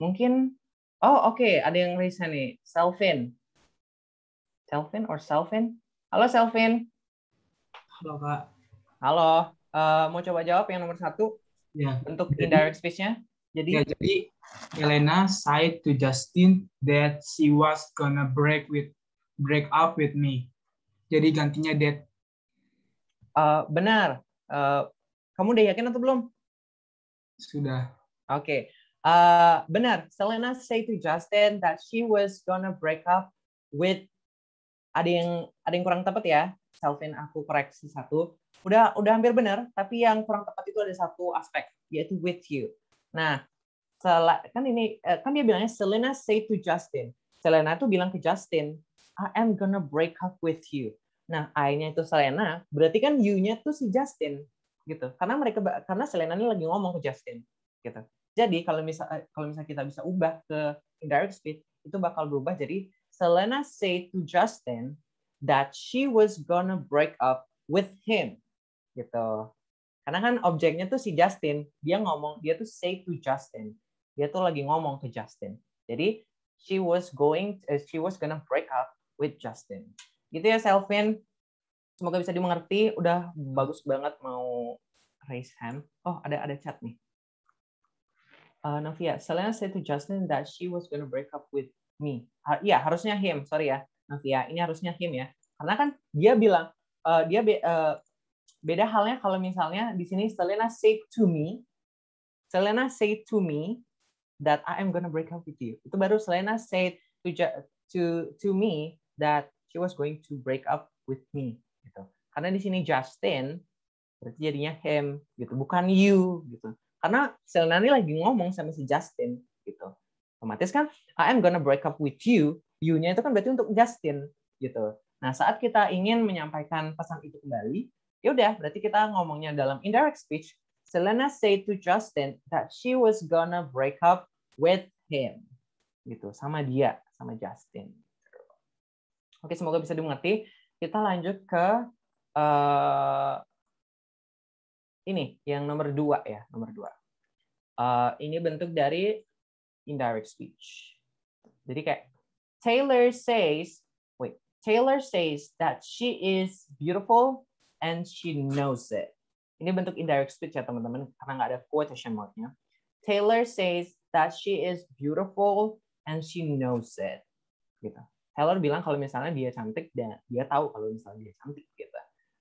A: Mungkin, oh oke, okay. ada yang resen nih. Selvin. Selvin or Selvin? Halo Selvin. Halo Kak. Halo, uh, mau coba jawab yang nomor satu? Ya. Bentuk jadi, indirect speech-nya? Jadi, ya, jadi Elena said to Justin that she was gonna break with break up with me. Jadi gantinya that. Uh, benar. Uh, kamu udah yakin atau belum? Sudah. Oke. Okay. Uh, benar. Selena say to Justin that she was gonna break up with ada yang ada yang kurang tepat ya. Selvin aku koreksi satu. Udah udah hampir benar, tapi yang kurang tepat itu ada satu aspek yaitu with you. Nah, kan ini eh, kan dia bilangnya Selena say to Justin. Selena tuh bilang ke Justin, I am gonna break up with you. Nah, I-nya itu Selena, berarti kan you-nya tuh si Justin gitu. Karena mereka karena Selena ini lagi ngomong ke Justin gitu. Jadi kalau misal eh, kalau misal kita bisa ubah ke indirect speech itu bakal berubah jadi Selena say to Justin, that she was gonna break up with him gitu karena kan objeknya tuh si Justin dia ngomong dia tuh say to Justin dia tuh lagi ngomong ke Justin jadi she was going uh, she was gonna break up with Justin gitu ya Selvin semoga bisa dimengerti udah bagus banget mau raise hand oh ada ada chat nih uh, eh, Novia Selena said to Justin that she was gonna break up with me ha ya harusnya him sorry ya nanti ya ini harusnya him ya karena kan dia bilang uh, dia be, uh, beda halnya kalau misalnya di sini Selena say to me Selena say to me that I am gonna break up with you itu baru Selena say to to to me that she was going to break up with me gitu karena di sini Justin berarti jadinya him gitu bukan you gitu karena Selena ini lagi ngomong sama si Justin gitu otomatis kan I am gonna break up with you you-nya itu kan berarti untuk Justin gitu. Nah, saat kita ingin menyampaikan pesan itu kembali, ya udah berarti kita ngomongnya dalam indirect speech. Selena said to Justin that she was gonna break up with him. Gitu, sama dia, sama Justin. Oke, semoga bisa dimengerti. Kita lanjut ke uh, ini yang nomor dua ya, nomor dua. Uh, ini bentuk dari indirect speech. Jadi kayak Taylor says, wait, Taylor says that she is beautiful and she knows it. Ini bentuk indirect speech ya teman-teman, karena nggak ada quotation marknya. Taylor says that she is beautiful and she knows it. Gitu. Taylor bilang kalau misalnya dia cantik dan dia tahu kalau misalnya dia cantik gitu.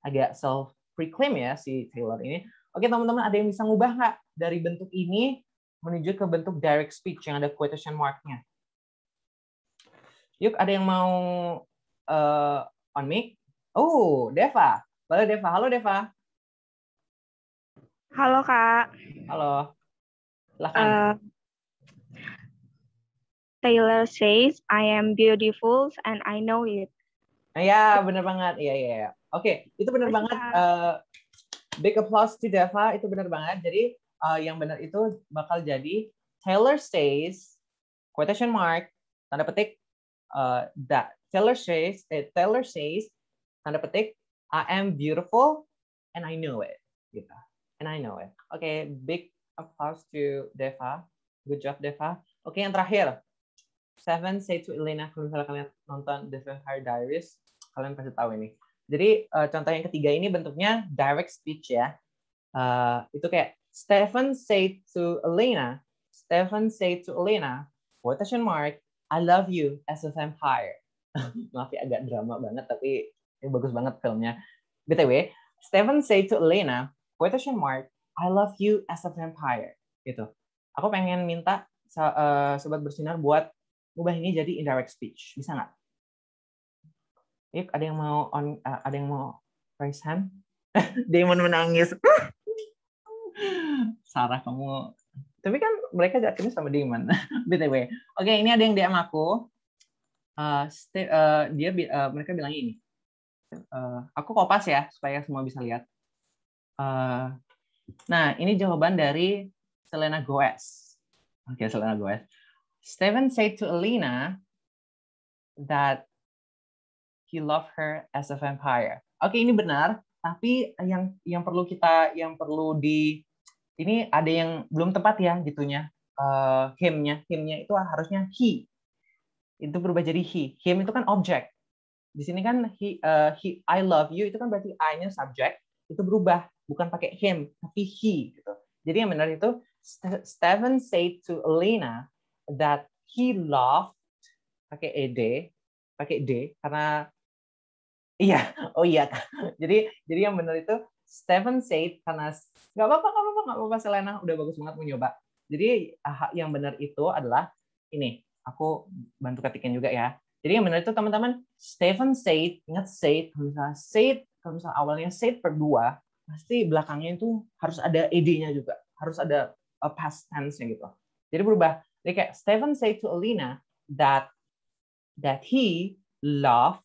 A: Agak self proclaim ya si Taylor ini. Oke teman-teman ada yang bisa ngubah nggak dari bentuk ini menuju ke bentuk direct speech yang ada quotation marknya? Yuk, ada yang mau uh, on mic? Oh, Deva. Boleh Deva. Halo Deva. Halo Kak.
B: Halo. Silahkan. Uh, eh, Taylor says, I am beautiful and I know it.
A: Nah, ya, bener banget. Iya, iya. iya. Oke, okay, itu bener Masa. banget. Uh, big applause to Deva, itu bener banget. Jadi, uh, yang benar itu bakal jadi Taylor says, quotation mark, tanda petik, uh, that Taylor says, eh, Taylor says, tanda petik, I am beautiful and I know it. Gitu. And I know it. Oke, okay, big applause to Deva. Good job, Deva. Oke, okay, yang terakhir. Seven say to Elena, kalau misalnya kalian nonton The Vampire Diaries, kalian pasti tahu ini. Jadi uh, contoh yang ketiga ini bentuknya direct speech ya. Uh, itu kayak Stephen say to Elena, Stephen say to Elena, quotation mark, I Love You as a Vampire. Maaf ya agak drama banget tapi ini bagus banget filmnya. BTW, Stephen say to Elena, quotation mark, I love you as a vampire. Gitu. Aku pengen minta uh, sobat bersinar buat ubah ini jadi indirect speech. Bisa nggak? Yuk, ada yang mau on, uh, ada yang mau raise hand? Demon menangis. Sarah, kamu tapi kan mereka akhirnya sama Demon. BTW. Oke, ini ada yang DM aku. Uh, eh, stay, uh, eh, dia uh, mereka bilang ini. Uh, aku kopas ya supaya semua bisa lihat. Uh, nah, ini jawaban dari Selena goes Oke, okay, Selena goes Steven said to Alina that he loved her as a vampire. Oke, okay, ini benar, tapi yang yang perlu kita yang perlu di ini ada yang belum tepat ya gitunya uh, himnya himnya itu harusnya he itu berubah jadi he him itu kan objek di sini kan he, uh, he I love you itu kan berarti I-nya subject itu berubah bukan pakai him tapi he gitu jadi yang benar itu Stephen said to Elena that he loved pakai ed pakai d karena iya oh iya jadi jadi yang benar itu Steven Said karena nggak apa-apa nggak apa-apa nggak apa-apa Selena udah bagus banget mau nyoba jadi ah, yang benar itu adalah ini aku bantu ketikin juga ya jadi yang benar itu teman-teman Steven Said ingat Said kalau misalnya Said kalau misalnya awalnya Said berdua pasti belakangnya itu harus ada ed-nya juga harus ada uh, past tense-nya gitu jadi berubah jadi kayak Steven said to Alina that that he loved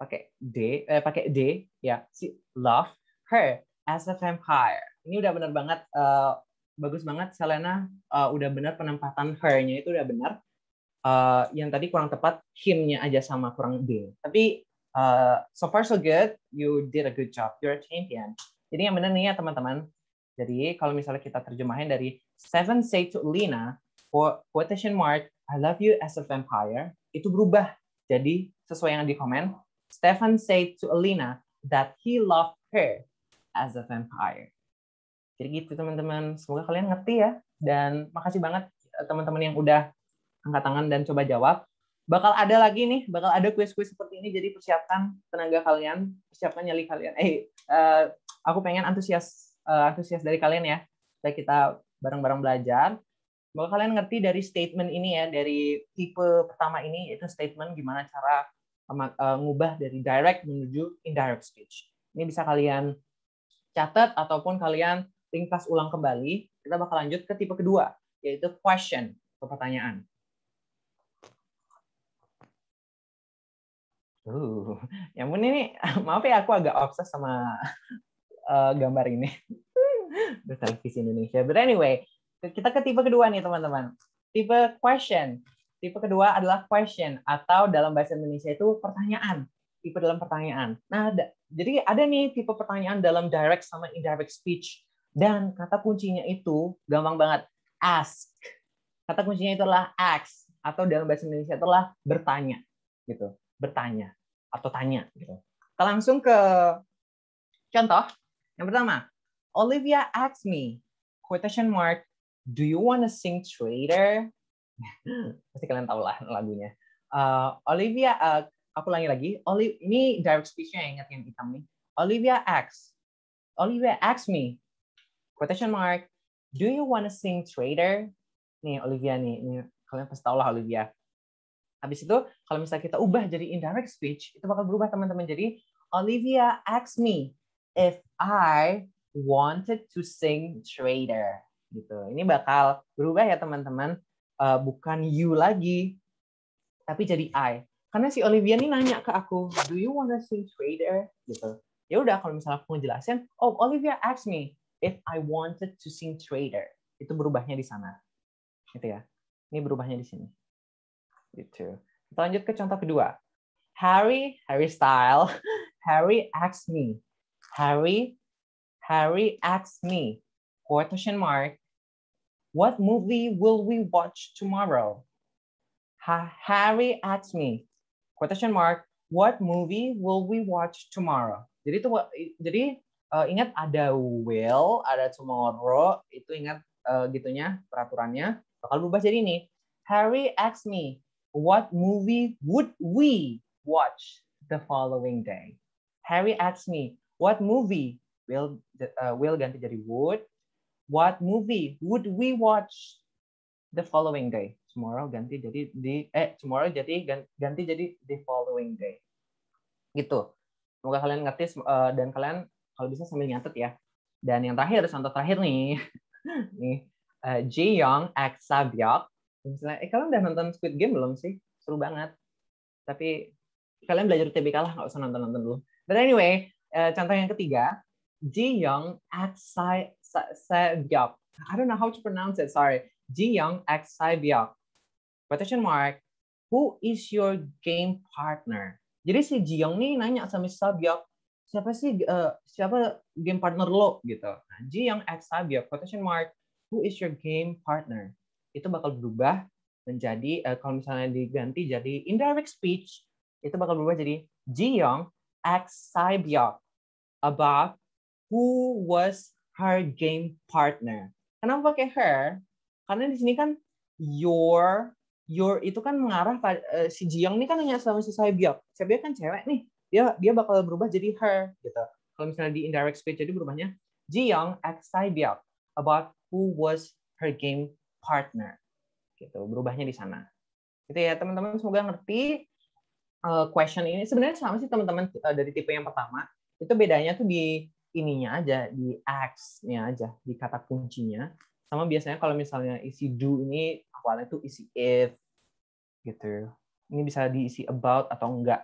A: pakai d eh, pakai d ya si love her as a vampire. Ini udah bener banget, uh, bagus banget Selena uh, udah bener penempatan her-nya itu udah bener. Uh, yang tadi kurang tepat him-nya aja sama kurang D. Tapi uh, so far so good, you did a good job, you're a champion. Jadi yang bener nih ya teman-teman. Jadi kalau misalnya kita terjemahin dari Seven say to Lena, quotation mark, I love you as a vampire, itu berubah. Jadi sesuai yang di komen, Stefan said to Alina that he loved her as a Vampire. Jadi gitu teman-teman, semoga kalian ngerti ya. Dan makasih banget eh, teman-teman yang udah angkat tangan dan coba jawab. Bakal ada lagi nih, bakal ada kuis-kuis seperti ini, jadi persiapkan tenaga kalian, persiapkan nyali kalian. Eh, uh, aku pengen antusias uh, antusias dari kalian ya, supaya kita bareng-bareng belajar. Semoga kalian ngerti dari statement ini ya, dari tipe pertama ini, yaitu statement gimana cara ngubah dari direct menuju indirect speech. Ini bisa kalian catat ataupun kalian ringkas ulang kembali, kita bakal lanjut ke tipe kedua, yaitu question, atau pertanyaan. Uh, yang pun ini, maaf ya aku agak obses sama uh, gambar ini. Udah televisi Indonesia. But anyway, kita ke tipe kedua nih teman-teman. Tipe question. Tipe kedua adalah question atau dalam bahasa Indonesia itu pertanyaan. Tipe dalam pertanyaan. Nah, jadi ada nih tipe pertanyaan dalam direct sama indirect speech. Dan kata kuncinya itu gampang banget, ask. Kata kuncinya itu adalah ask atau dalam bahasa Indonesia itu adalah bertanya gitu, bertanya atau tanya gitu. Kita langsung ke contoh. Yang pertama, Olivia asked me quotation mark, do you wanna sing traitor? Pasti kalian tahu lah lagunya. Uh, Olivia, uh, aku lagi lagi. Oli, ini direct speech-nya yang ingat yang hitam nih. Olivia X Olivia X me, quotation mark, do you wanna sing Trader? Nih Olivia nih, ini kalian pasti tahu lah Olivia. Habis itu kalau misalnya kita ubah jadi indirect speech, itu bakal berubah teman-teman. Jadi Olivia X me if I wanted to sing Trader. Gitu. Ini bakal berubah ya teman-teman. Uh, bukan you lagi, tapi jadi I karena si Olivia nih nanya ke aku do you wanna see Trader gitu ya udah kalau misalnya aku ngejelasin oh Olivia asked me if I wanted to see Trader itu berubahnya di sana gitu ya ini berubahnya di sini gitu kita lanjut ke contoh kedua Harry Harry style Harry asked me Harry Harry asked me quotation mark what movie will we watch tomorrow? Ha Harry asked me, quotation mark what movie will we watch tomorrow jadi itu jadi uh, ingat ada will ada tomorrow itu ingat uh, gitunya peraturannya bakal berubah jadi ini Harry asked me what movie would we watch the following day Harry asked me what movie will uh, will ganti jadi would what movie would we watch the following day tomorrow ganti jadi di eh tomorrow jadi ganti, jadi the following day gitu semoga kalian ngerti uh, dan kalian kalau bisa sambil nyatet ya dan yang terakhir contoh terakhir nih nih uh, eh, Ji Young X Sabyok misalnya eh kalian udah nonton Squid Game belum sih seru banget tapi kalian belajar TBK lah nggak usah nonton nonton dulu but anyway uh, contoh yang ketiga Ji Young X Sabyok I don't know how to pronounce it sorry Ji Young X Sabyok quotation mark, who is your game partner? Jadi si Jiyoung nih nanya sama si Sabiak, siapa sih uh, siapa game partner lo gitu. Nah, Jiyoung ask Sabiak quotation mark, who is your game partner? Itu bakal berubah menjadi uh, kalau misalnya diganti jadi indirect speech, itu bakal berubah jadi Jiyoung ask Sabiak about who was her game partner. Kenapa pakai her? Karena di sini kan your your itu kan mengarah pada uh, si Jiang ini kan hanya sama si Saibyok. Saibyok kan cewek nih. Dia dia bakal berubah jadi her gitu. Kalau misalnya di indirect speech jadi berubahnya Jiang at Saibyok about who was her game partner. Gitu, berubahnya di sana. Gitu ya, teman-teman semoga ngerti uh, question ini sebenarnya sama sih teman-teman uh, dari tipe yang pertama. Itu bedanya tuh di ininya aja, di x nya aja, di kata kuncinya. Sama biasanya kalau misalnya isi do ini Awalnya itu isi if gitu. Ini bisa diisi about atau enggak.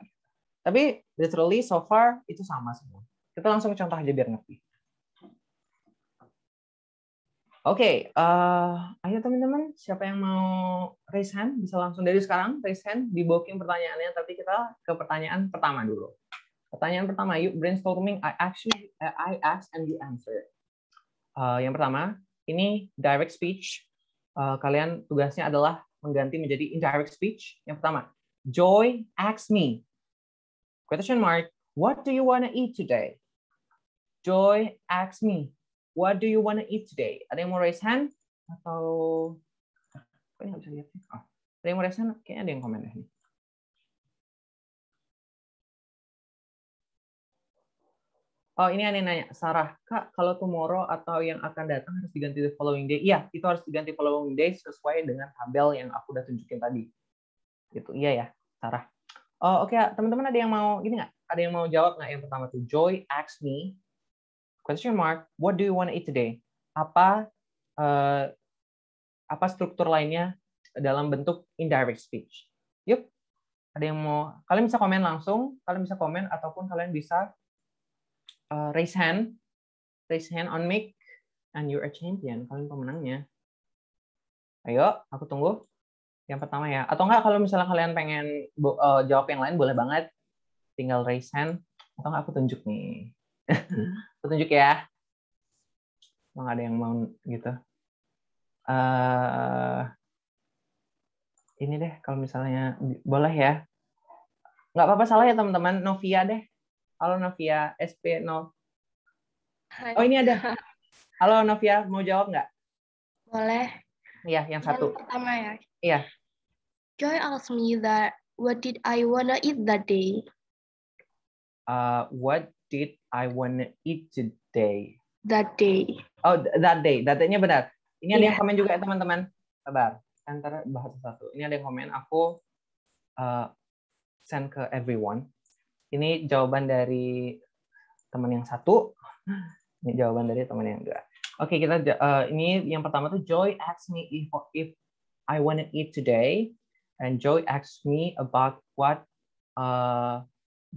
A: Tapi literally so far itu sama semua. Kita langsung contoh aja biar ngerti. Oke, okay, uh, eh, ayo teman-teman, siapa yang mau raise hand bisa langsung dari sekarang raise hand di booking pertanyaannya. Tapi kita ke pertanyaan pertama dulu. Pertanyaan pertama, yuk brainstorming. I actually I ask and you answer. Uh, yang pertama, ini direct speech uh, kalian tugasnya adalah mengganti menjadi indirect speech. Yang pertama, Joy asks me, question mark, what do you want to eat today? Joy asks me, what do you want to eat today? Ada yang
B: mau raise hand? Atau, kok nggak bisa lihat? Oh, ada yang mau raise hand? Kayaknya ada yang komen deh. Nih. oh ini aneh nanya, Sarah, Kak, kalau tomorrow atau yang akan datang harus diganti
A: the following day? Iya, itu harus diganti following day sesuai dengan tabel yang aku udah tunjukin tadi. Gitu, iya ya, Sarah. Oh, Oke, okay. teman-teman ada yang mau gini nggak? Ada yang mau jawab nggak? Yang pertama tuh, Joy ask me, question mark, what do you want to eat today? Apa uh, apa struktur lainnya dalam bentuk indirect speech? Yuk, ada yang mau? Kalian bisa komen langsung, kalian bisa komen ataupun kalian bisa uh, raise hand, raise hand on mic, and you're a champion. Kalian pemenangnya. Ayo, aku tunggu. Yang pertama ya. Atau enggak kalau misalnya kalian pengen uh, jawab yang lain boleh banget. Tinggal raise hand. Atau enggak aku tunjuk nih. aku tunjuk ya. Emang ada yang mau gitu. Uh, ini deh kalau misalnya boleh ya. Nggak apa-apa salah ya teman-teman. Novia deh. Halo Novia, SP0.
B: Hai. Oh ini ada.
A: Halo Novia, mau jawab nggak? Boleh. Iya, yang satu. Yang pertama ya. Iya.
B: Joy asked me that what did I wanna eat that day?
A: Uh, what did I wanna eat today?
B: That day.
A: Oh, that day. That day-nya benar. Ini yeah. ada yang iya. komen juga ya, teman-teman. Sabar. Antara bahasa satu. Ini ada yang komen. Aku uh, send ke everyone. Ini jawaban dari teman yang satu. Ini jawaban dari teman yang dua. Oke, kita uh, ini yang pertama tuh Joy asks me if if I want to eat today and Joy asks me about what uh,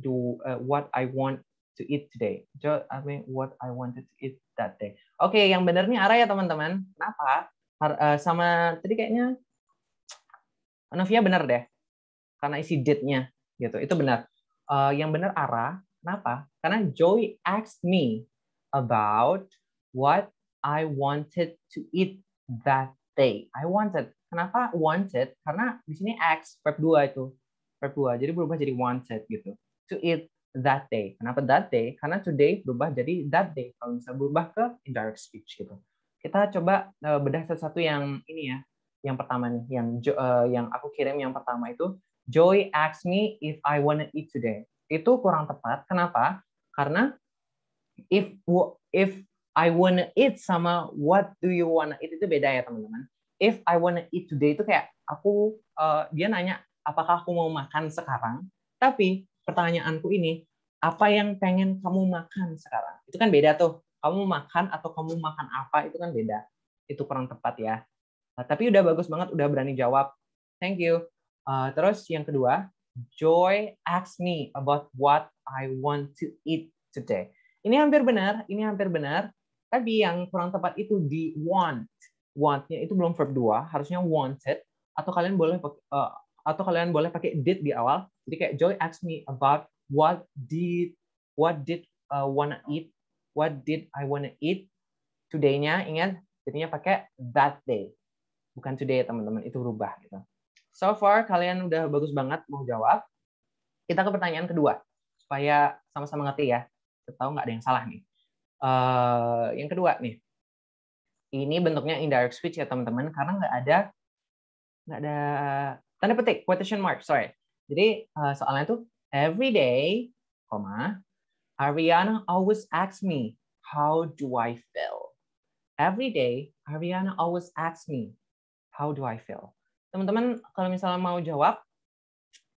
A: do uh, what I want to eat today. Joy, I mean what I wanted to eat that day. Oke, yang benar nih arah ya teman-teman. Kenapa? Uh, sama tadi kayaknya Novia benar deh karena isi date-nya gitu. Itu benar uh, yang benar arah. Kenapa? Karena Joey asked me about what I wanted to eat that day. I wanted. Kenapa wanted? Karena di sini ask verb 2 itu. Verb 2. Jadi berubah jadi wanted gitu. To eat that day. Kenapa that day? Karena today berubah jadi that day. Kalau misalnya berubah ke indirect speech gitu. Kita coba eh, bedah satu-satu yang ini ya. Yang pertama nih, yang uh, yang aku kirim yang pertama itu Joy asked me if I wanna eat today. Itu kurang tepat. Kenapa? Karena if if I wanna eat sama what do you wanna eat itu beda ya teman-teman. If I wanna eat today itu kayak aku uh, dia nanya apakah aku mau makan sekarang. Tapi pertanyaanku ini apa yang pengen
B: kamu makan sekarang?
A: Itu kan beda tuh. Kamu makan atau kamu makan apa itu kan beda. Itu kurang tepat ya. Nah, tapi udah bagus banget, udah berani jawab. Thank you. Uh, terus yang kedua, Joy asks me about what I want to eat today. Ini hampir benar, ini hampir benar. Tapi yang kurang tepat itu di want. wantnya itu belum verb dua, harusnya wanted. Atau kalian boleh uh, atau kalian boleh pakai did di awal. Jadi kayak Joy asks me about what did what did uh, wanna eat, what did I wanna eat. Today-nya ingat jadinya pakai that day. Bukan today teman-teman, itu berubah gitu. So far kalian udah bagus banget mau jawab. Kita ke pertanyaan kedua supaya sama-sama ngerti ya. Tahu nggak ada yang salah nih. Uh, yang kedua nih, ini bentuknya indirect speech ya teman-teman karena nggak ada nggak ada tanda petik quotation mark sorry. Jadi uh, soalnya tuh every day, comma, Ariana always asks me how do I feel. Every day, Ariana always asks me how do I feel teman-teman kalau misalnya mau jawab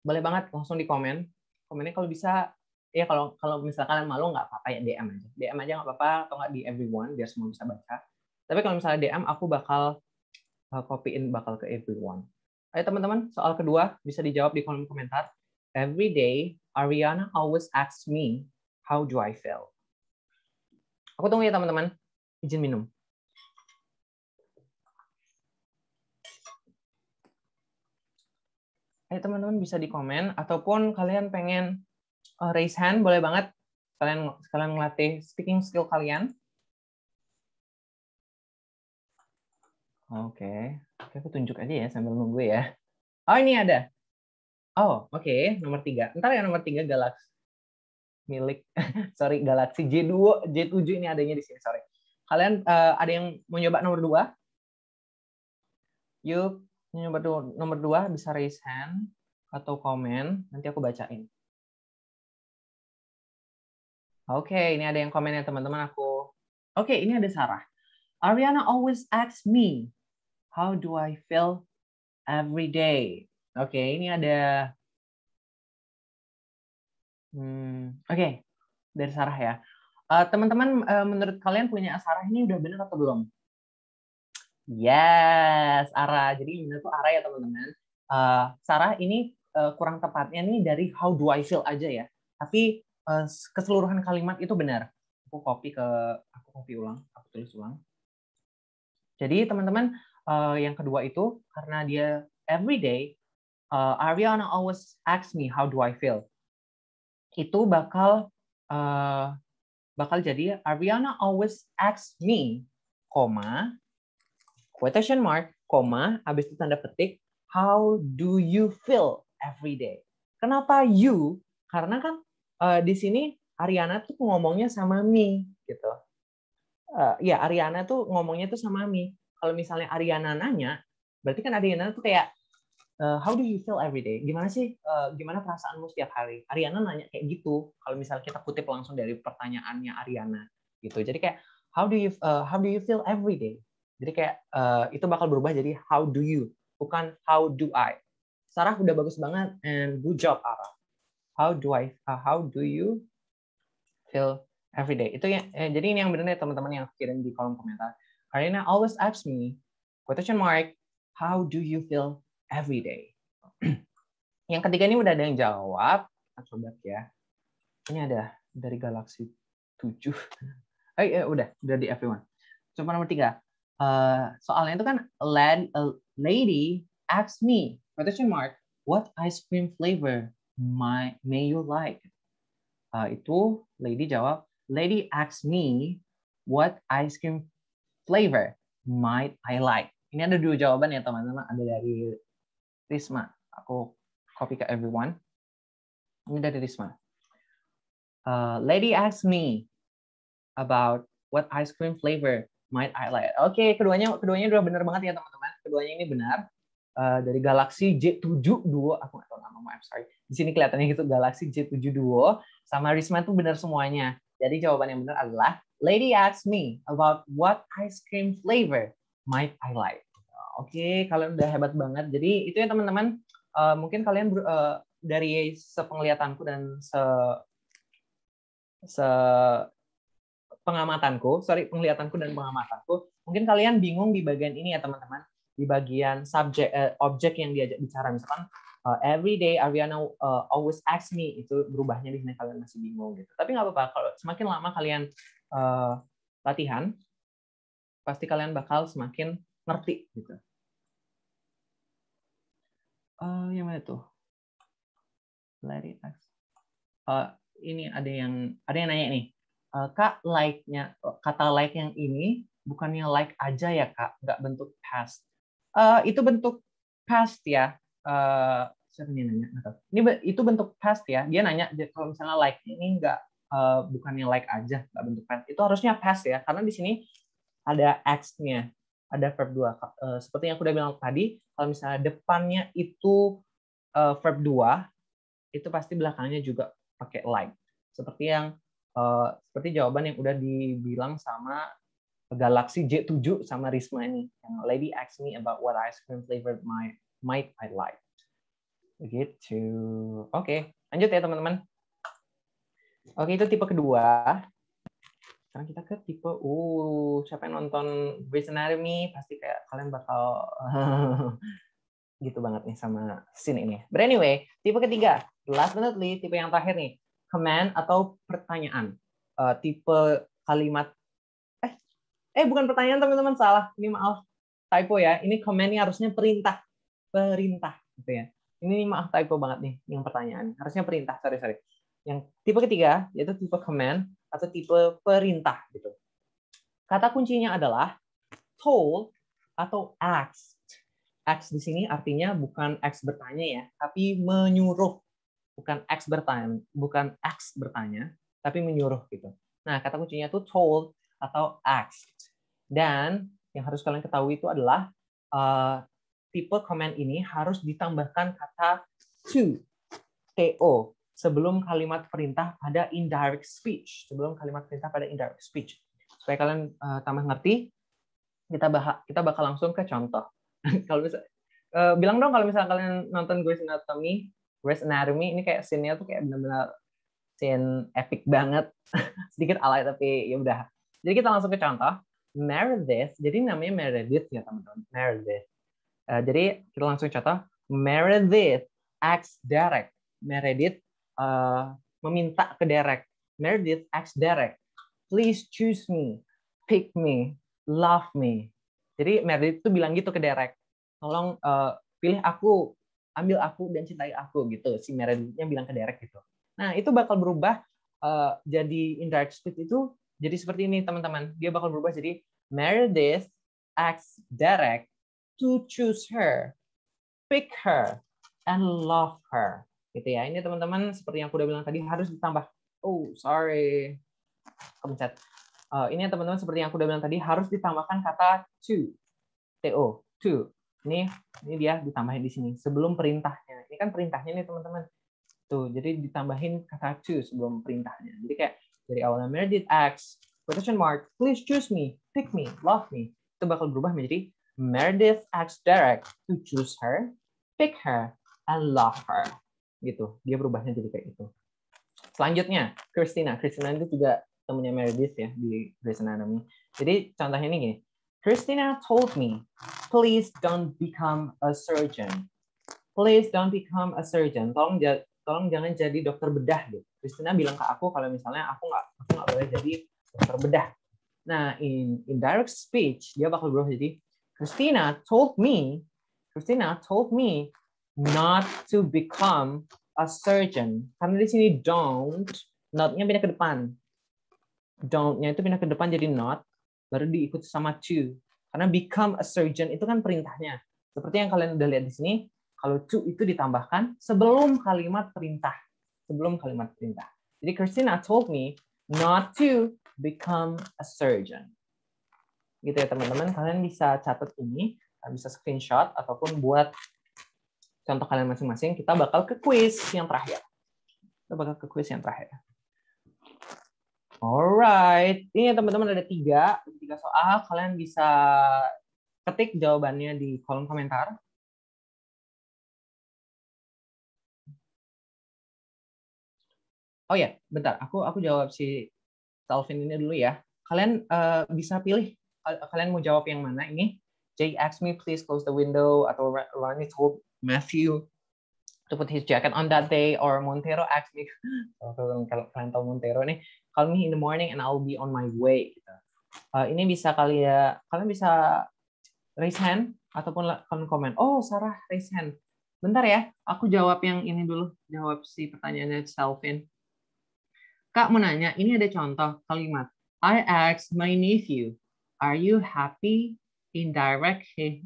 A: boleh banget langsung di komen komennya kalau bisa ya kalau kalau misalnya kalian malu nggak apa-apa ya DM aja DM aja nggak apa-apa atau nggak di everyone biar semua bisa baca tapi kalau misalnya DM aku bakal eh, copyin bakal ke everyone ayo teman-teman soal kedua bisa dijawab di kolom komentar every day Ariana always asks me how do
B: I feel aku tunggu ya teman-teman izin minum
A: ya teman-teman bisa di komen ataupun kalian pengen uh, raise hand boleh banget
B: kalian kalian ngelatih speaking skill kalian. Oke, okay. aku tunjuk aja ya sambil nunggu ya. Oh ini ada.
A: Oh oke okay. nomor tiga. Ntar ya nomor tiga galaksi milik sorry galaksi J2 J7 ini adanya di sini sorry. Kalian uh, ada yang mau nyoba nomor dua?
B: Yuk nomor dua, nomor dua bisa raise hand atau komen, nanti aku bacain. Oke, okay, ini ada yang komen ya teman-teman aku. Oke, okay, ini ada Sarah. Ariana always asks me, how do I feel every day? Oke, okay, ini ada. Hmm, Oke, okay. dari Sarah ya. Eh, teman-teman, uh, uh, menurut kalian punya Sarah ini udah benar atau belum?
A: Yes, Ara. Jadi ini tuh Ara ya teman-teman. Uh, Sarah ini uh, kurang tepatnya nih dari how do I feel aja ya. Tapi uh, keseluruhan kalimat itu benar. Aku copy ke aku copy ulang, aku tulis ulang. Jadi teman-teman uh, yang kedua itu karena dia every day uh, Ariana always asks me how do I feel. Itu bakal uh, bakal jadi Ariana always asks me, koma quotation mark, koma, habis itu tanda petik, how do you feel every day? Kenapa you? Karena kan uh, di sini Ariana tuh ngomongnya sama me gitu. Uh, ya Ariana tuh ngomongnya tuh sama me. Kalau misalnya Ariana nanya, berarti kan Ariana tuh kayak uh, how do you feel every day? Gimana sih uh, gimana perasaanmu setiap hari? Ariana nanya kayak gitu. Kalau misalnya kita kutip langsung dari pertanyaannya Ariana gitu. Jadi kayak how do you uh, how do you feel every day? Jadi kayak uh, itu bakal berubah jadi how do you, bukan how do I. Sarah udah bagus banget and good job Ara. How do I, uh, how do you feel every day? Itu ya eh, jadi ini yang benar ya teman-teman yang kirim di kolom komentar. Karena always asks me question mark, how do you feel every day? yang ketiga ini udah ada yang jawab. coba ya. Ini ada dari Galaxy 7. Eh, eh udah, udah di everyone. Coba nomor tiga uh, soalnya itu kan lad, a eh, lady asked me question mark what ice cream flavor my, may you like? Uh, itu lady jawab lady asked me what ice cream flavor might I like. Ini ada dua jawaban ya teman-teman. Ada dari Risma. Aku copy ke everyone. Ini dari Risma. Uh, lady asked me about what ice cream flavor might I Oke, okay, keduanya keduanya udah benar banget ya teman-teman. Keduanya ini benar. Uh, dari Galaxy J7 Duo, aku nggak tahu nama, maaf, sorry. Di sini kelihatannya itu Galaxy J7 Duo sama Risma itu benar semuanya. Jadi jawaban yang benar adalah Lady asked me about what ice cream flavor might I like. Oke, okay, kalian udah hebat banget. Jadi itu ya teman-teman, uh, mungkin kalian uh, dari sepenglihatanku dan se se pengamatanku, sorry penglihatanku dan pengamatanku, mungkin kalian bingung di bagian ini ya teman-teman, di bagian subjek uh, objek yang diajak bicara misalkan uh, every day Ariana uh, always ask me itu berubahnya di sini kalian masih bingung gitu. Tapi nggak apa-apa kalau semakin lama kalian uh, latihan pasti kalian bakal semakin ngerti gitu.
B: Uh, yang mana tuh?
A: ask. Uh, ini ada yang ada yang nanya nih. Eh, Kak, like-nya, eh, kata like yang ini bukannya like aja ya, Kak, nggak bentuk past. Uh, itu bentuk past ya. Uh, siapa ini nanya? Ini itu bentuk past ya. Dia nanya kalau misalnya like ini nggak uh, bukannya like aja, nggak bentuk past. Itu harusnya past ya, karena di sini ada x-nya, ada verb dua. Uh, seperti yang aku udah bilang tadi, kalau misalnya depannya itu uh, verb dua, itu pasti belakangnya juga pakai like. Seperti yang Eh, seperti jawaban yang udah dibilang sama Galaxy J7 sama Risma ini. Yang lady asked me about what ice cream flavored my might I like. Begitu. Oke, okay. lanjut ya teman-teman. Oke, okay, itu tipe kedua. Sekarang kita ke tipe uh siapa yang nonton Grey's Anatomy pasti kayak kalian bakal gitu banget nih sama scene ini. But anyway, tipe ketiga, last but not least, tipe yang terakhir nih command atau pertanyaan. Uh, tipe kalimat eh eh bukan pertanyaan teman-teman salah. Ini maaf typo ya. Ini ini harusnya perintah. Perintah gitu ya. Ini maaf typo banget nih yang pertanyaan. Harusnya perintah, sorry sorry. Yang tipe ketiga yaitu tipe command atau tipe perintah gitu. Kata kuncinya adalah told atau asked. Asked di sini artinya bukan asked bertanya ya, tapi menyuruh bukan X bertanya, bukan X bertanya, tapi menyuruh gitu. Nah, kata kuncinya itu told atau asked. Dan yang harus kalian ketahui itu adalah uh, tipe komen ini harus ditambahkan kata to, to, sebelum kalimat perintah pada indirect speech, sebelum kalimat perintah pada indirect speech. Supaya kalian uh, tambah ngerti, kita bahas kita bakal langsung ke contoh. kalau bisa uh, eh, bilang dong kalau misalnya kalian nonton gue Anatomy Grey's Anatomy ini kayak scene-nya tuh kayak benar-benar scene epic banget. Sedikit alay tapi ya udah. Jadi kita langsung ke contoh. Meredith, jadi namanya Meredith ya teman-teman. Meredith. Uh, jadi kita langsung contoh. Meredith asks Derek. Meredith uh, meminta ke Derek. Meredith asks Derek, please choose me, pick me, love me. Jadi Meredith tuh bilang gitu ke Derek, tolong uh, pilih aku, ambil aku dan cintai aku gitu si yang bilang ke Derek gitu nah itu bakal berubah uh, jadi indirect speech itu jadi seperti ini teman-teman dia bakal berubah jadi Meredith asks Derek to choose her pick her and love her gitu ya ini teman-teman seperti yang aku udah bilang tadi harus ditambah oh sorry kemencet uh, eh, ini teman-teman seperti yang aku udah bilang tadi harus ditambahkan kata to to to ini ini dia ditambahin di sini sebelum perintahnya ini kan perintahnya nih teman-teman tuh jadi ditambahin kata choose sebelum perintahnya jadi kayak dari awalnya Meredith X quotation mark please choose me pick me love me itu bakal berubah menjadi Meredith asks Derek to choose her pick her and love her gitu dia berubahnya jadi kayak itu selanjutnya Christina Christina itu juga temennya Meredith ya di Grey's Anatomy jadi contohnya ini gini Christina told me, please don't become a surgeon. Please don't become a surgeon. Tolong, tolong jangan jadi dokter bedah deh. Christina bilang ke aku kalau misalnya aku nggak aku nggak boleh jadi dokter bedah. Nah, in in direct speech dia bakal berubah jadi Christina told me, Christina told me not to become a surgeon. Karena di sini don't, not-nya pindah ke depan. Don't-nya itu pindah ke depan jadi not baru diikuti sama to. Karena become a surgeon itu kan perintahnya. Seperti yang kalian udah lihat di sini, kalau to itu ditambahkan sebelum kalimat perintah. Sebelum kalimat perintah. Jadi Christina told me not to become a surgeon. Gitu ya teman-teman, kalian bisa catat ini, bisa screenshot ataupun buat contoh kalian masing-masing. Kita bakal ke quiz yang terakhir. Kita bakal ke quiz yang terakhir.
B: Alright, ini teman-teman ada tiga, tiga soal. Kalian bisa ketik jawabannya di kolom komentar. Oh ya, bentar. Aku aku jawab si Talvin ini dulu ya. Kalian uh, bisa pilih eh, kalian mau jawab yang mana ini.
A: Jay ask me please close the window atau Ronnie told Matthew to put his jacket on that day or Montero asked me kalau kalian tahu Montero nih call me in the morning and I'll be on my way gitu. Uh, ini bisa kali ya kalian bisa raise hand ataupun kalian komen oh Sarah raise hand bentar ya aku jawab yang ini dulu jawab si pertanyaannya Selvin Kak mau nanya ini ada contoh kalimat I asked my nephew are you happy indirect eh,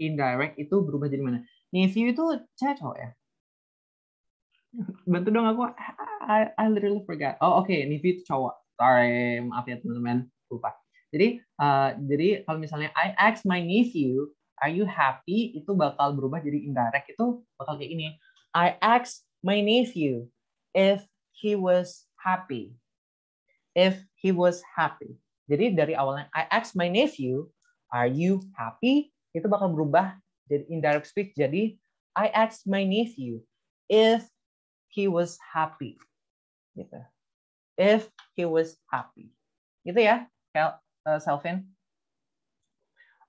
A: indirect itu berubah jadi mana nephew itu cewek ya bantu dong aku I, I literally forgot oh oke okay. Nivi itu cowok sorry maaf ya teman-teman lupa jadi uh, jadi kalau misalnya I ask my nephew are you happy itu bakal berubah jadi indirect itu bakal kayak ini I ask my nephew if he was happy if he was happy jadi dari awalnya I ask my nephew are you happy itu bakal berubah jadi indirect speech jadi I ask my nephew if he was happy. Gitu. If he was happy. Gitu ya, Kel, uh, Selvin.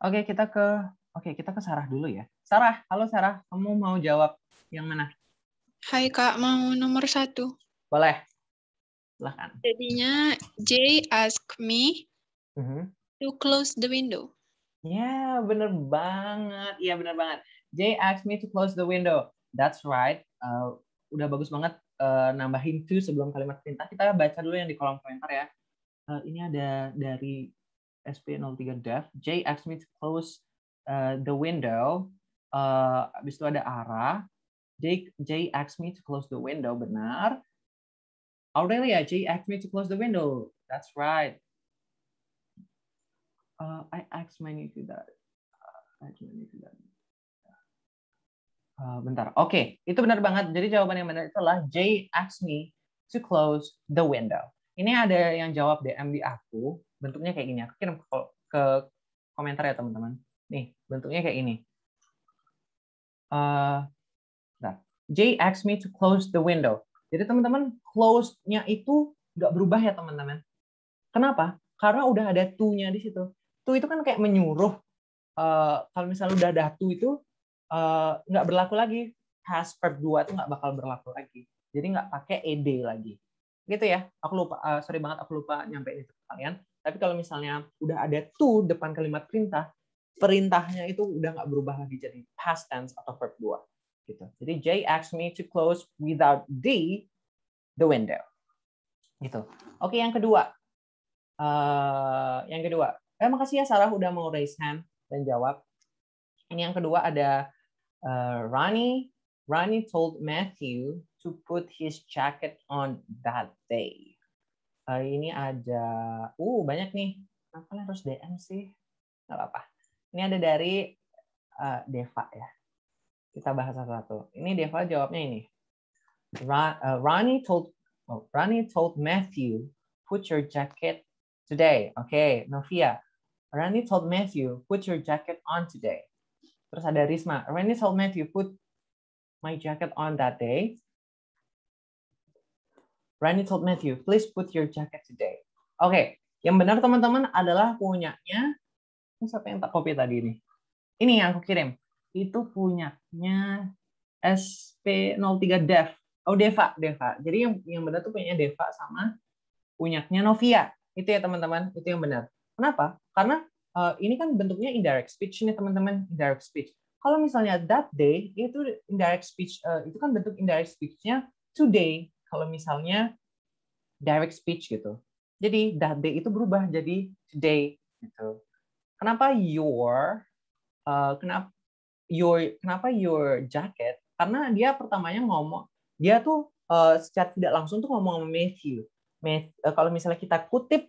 A: Oke, kita ke Oke, kita ke Sarah dulu ya. Sarah, halo Sarah, kamu mau jawab yang mana? Hai Kak, mau nomor satu. Boleh, silahkan.
B: Jadinya,
A: Jay ask me mm -hmm. to close the window. Ya, yeah, bener banget. Iya, yeah, bener banget. Jay ask me to close the window. That's right. Uh, udah bagus banget uh, nambahin to sebelum kalimat perintah. Kita baca dulu yang di kolom komentar ya. Uh, ini ada dari SP03 Dev. Jay asked me to close uh, the window. Uh, abis itu ada Ara. Jay, Jay asked me to close the window. Benar. Aurelia, Jay asked me to close the window.
B: That's right. Uh, I asked my nephew that. Uh, I asked my nephew that. Eh, bentar. Oke, okay. itu benar banget.
A: Jadi jawaban yang benar itulah Jay asked me to close the window. Ini ada yang jawab DM di aku, bentuknya kayak gini. Aku kirim ke, ke komentar ya teman-teman. Nih, bentuknya kayak ini. Uh, eh, bentar. Jay asked me to close the window. Jadi teman-teman, close-nya itu nggak berubah ya teman-teman. Kenapa? Karena udah ada to-nya di situ. To itu kan kayak menyuruh. Uh, kalau misalnya udah ada to itu, Eh, nggak uh, berlaku lagi has verb 2 itu nggak bakal berlaku lagi jadi nggak pakai ed lagi gitu ya aku lupa uh, sorry banget aku lupa nyampein itu ke kalian tapi kalau misalnya udah ada to depan kalimat perintah perintahnya itu udah nggak berubah lagi jadi past tense atau verb 2 gitu jadi J asked me to close without D the window gitu oke yang kedua uh, yang kedua eh makasih ya Sarah udah mau raise hand dan jawab ini yang kedua ada uh, Ronnie, Ronnie told Matthew to put his jacket on that day. Uh, ini ada, uh banyak nih. Kenapa harus DM sih? Gak apa-apa. Ini ada dari uh, Deva ya. Kita bahas satu-satu. Ini Deva jawabnya ini. Uh, Ronnie told oh, Ronnie told Matthew put your jacket today. Okay, Novia. Ronnie told Matthew put your jacket on today. Terus ada Risma, when is how you put my jacket on that day? Rani told Matthew, please put your jacket today. Oke, okay. yang benar teman-teman adalah punyanya, siapa yang tak copy tadi ini? Ini yang aku kirim. Itu punyanya SP03 Dev. Oh, Deva, Deva. Jadi yang yang benar tuh punyanya Deva sama punyanya Novia. Itu ya teman-teman, itu yang benar. Kenapa? Karena uh, ini kan bentuknya indirect speech nih teman-teman, indirect speech. Kalau misalnya that day itu indirect speech uh, itu kan bentuk indirect speechnya today kalau misalnya direct speech gitu. Jadi that day itu berubah jadi today gitu. Kenapa your uh, eh, kenapa your kenapa your jacket? Karena dia pertamanya ngomong dia tuh uh, secara tidak langsung tuh ngomong Matthew. Matthew uh, kalau misalnya kita kutip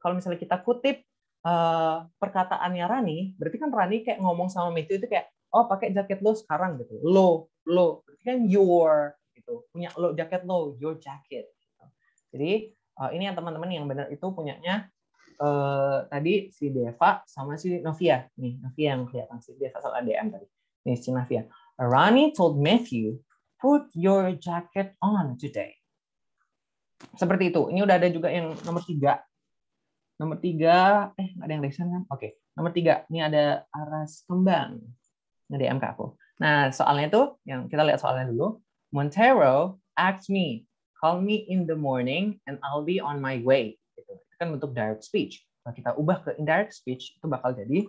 A: kalau misalnya kita kutip uh, perkataannya Rani, berarti kan Rani kayak ngomong sama Matthew itu kayak, oh pakai jaket lo sekarang gitu, lo, lo, berarti kan your gitu, punya lo jaket lo, your jacket. Gitu. Jadi uh, ini yang teman-teman yang benar itu punyanya uh, tadi si Deva sama si Novia, nih Novia yang kelihatan si Deva sama DM tadi, nih si Novia. Rani told Matthew, put your jacket on today. Seperti itu. Ini udah ada juga yang nomor tiga Nomor tiga, eh nggak ada yang resign kan? Oke, okay. nomor tiga, ini ada Aras Kembang. Nge-DM ke aku. Nah, soalnya itu, yang kita lihat soalnya dulu. Montero asked me, call me in the morning and I'll be on my way. Gitu. Itu kan bentuk direct speech. Kalau kita ubah ke indirect speech, itu bakal jadi,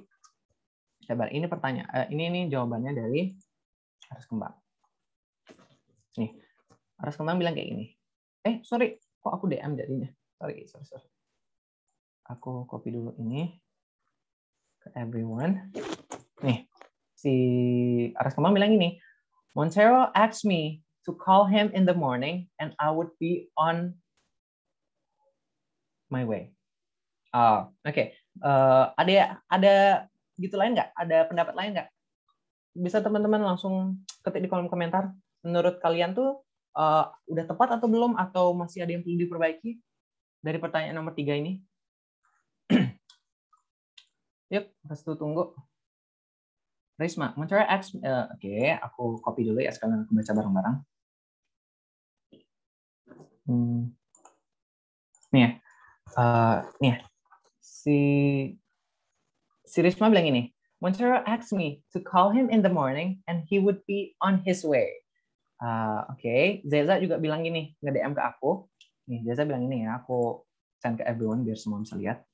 A: coba ini pertanyaan, eh, ini, ini jawabannya dari Aras Kembang.
B: Nih, Aras Kembang bilang kayak gini, eh sorry, kok aku DM jadinya? Sorry, sorry, sorry
A: aku copy dulu ini ke everyone. Nih, si Aras Kamal bilang ini, Montero asked me to call him in the morning and I would be on my way. Oh, oke. Okay. Uh, eh, ada ada gitu lain nggak? Ada pendapat lain nggak? Bisa teman-teman langsung ketik di kolom komentar. Menurut kalian tuh uh, udah tepat atau belum? Atau masih ada yang perlu diperbaiki dari pertanyaan nomor tiga ini? Yuk, Restu tunggu.
B: Risma, mencari X. Uh, Oke, okay, aku copy dulu ya sekalian aku baca bareng-bareng. Hmm. Nih ya, uh, nih ya. Si si Risma bilang ini,
A: Montero asked me to call him in the morning and he would be on his way. Uh, Oke, okay. Zeza juga bilang gini, nge-DM ke aku. Nih, Zeza bilang ini ya, aku send ke everyone biar semua bisa lihat.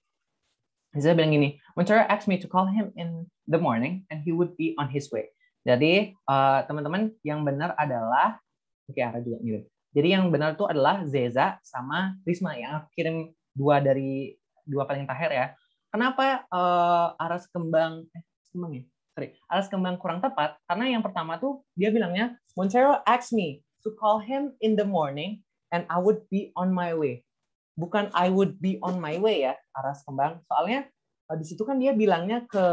A: Saya bilang gini, Montero asked me to call him in the morning and he would be on his way. Jadi eh, teman-teman uh, yang benar adalah, oke okay, Ara juga ngirim. Jadi yang benar itu adalah Zeza sama Risma yang aku kirim dua dari dua paling terakhir ya. Kenapa uh, Aras Kembang, eh, Kembang eh, ya? Sorry, Aras Kembang kurang tepat karena yang pertama tuh dia bilangnya Montero asked me to call him in the morning and I would be on my way bukan I would be on my way ya Aras Kembang. Soalnya eh, di situ kan dia bilangnya ke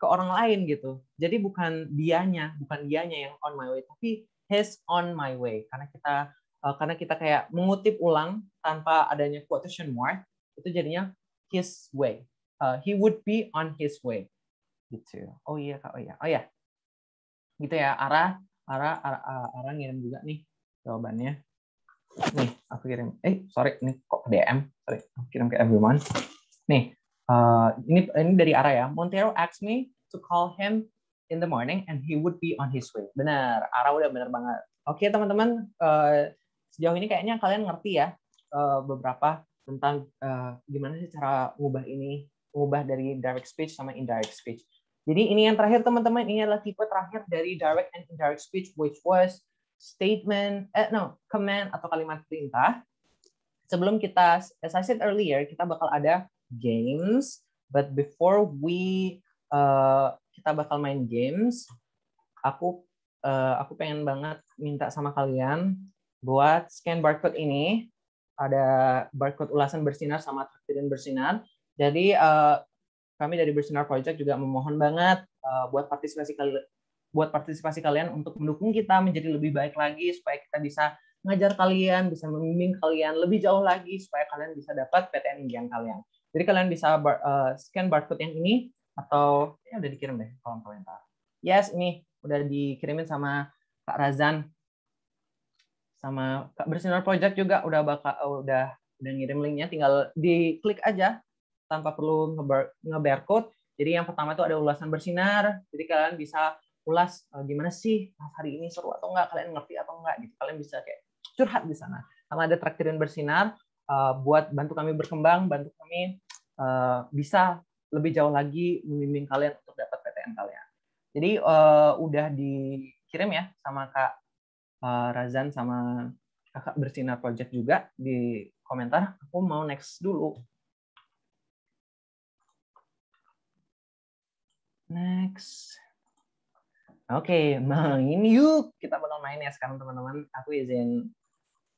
A: ke orang lain gitu. Jadi bukan dianya, bukan dianya yang on my way, tapi his on my way. Karena kita eh, karena kita kayak mengutip ulang tanpa adanya quotation mark, itu jadinya his way. Uh, he would be on his way. Gitu. Oh iya, Kak. Oh iya. Oh iya. Gitu ya, Arah Arah Ara, Ara ngirim juga nih jawabannya.
B: Nih aku kirim eh sorry ini kok DM
A: sorry aku kirim ke everyone nih uh, ini ini dari Ara ya Montero asked me to call him in the morning and he would be on his way benar Ara udah benar banget oke okay, teman-teman uh, sejauh ini kayaknya kalian ngerti ya uh, beberapa tentang uh, gimana sih cara ubah ini ubah dari direct speech sama indirect speech jadi ini yang terakhir teman-teman ini adalah tipe terakhir dari direct and indirect speech which was statement, eh, no, command atau kalimat perintah. Sebelum kita, as I said earlier, kita bakal ada games. But before we, uh, kita bakal main games, aku uh, aku pengen banget minta sama kalian buat scan barcode ini. Ada barcode ulasan bersinar sama traktirin bersinar. Jadi uh, kami dari Bersinar Project juga memohon banget uh, buat partisipasi buat partisipasi kalian untuk mendukung kita menjadi lebih baik lagi supaya kita bisa ngajar kalian, bisa membimbing kalian lebih jauh lagi supaya kalian bisa
B: dapat PTN impian kalian.
A: Jadi kalian bisa bar, uh, scan barcode yang ini atau ya udah dikirim deh kolom komentar. Yes, ini udah dikirimin sama Kak Razan sama Kak Bersinar Project juga udah bakal uh, eh, udah udah ngirim linknya tinggal diklik aja tanpa perlu nge-barcode. jadi yang pertama itu ada ulasan bersinar. Jadi kalian bisa ulas uh, eh, gimana sih hari ini seru atau enggak kalian ngerti atau enggak gitu kalian bisa kayak curhat di sana sama ada traktirin bersinar uh, buat bantu kami berkembang bantu kami uh, bisa lebih jauh lagi membimbing kalian untuk dapat PTN kalian jadi uh, udah dikirim ya sama kak uh, Razan sama kakak bersinar project juga di komentar aku mau next
B: dulu next Oke, okay, ini yuk. Kita bakal main ya sekarang teman-teman. Aku izin.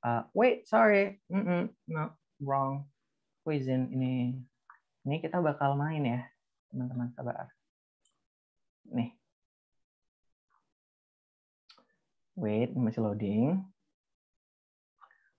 A: Uh, wait, sorry. Mm -mm, no, wrong.
B: Aku izin ini. Ini kita bakal main ya, teman-teman. Sabar. Nih. Wait, masih loading.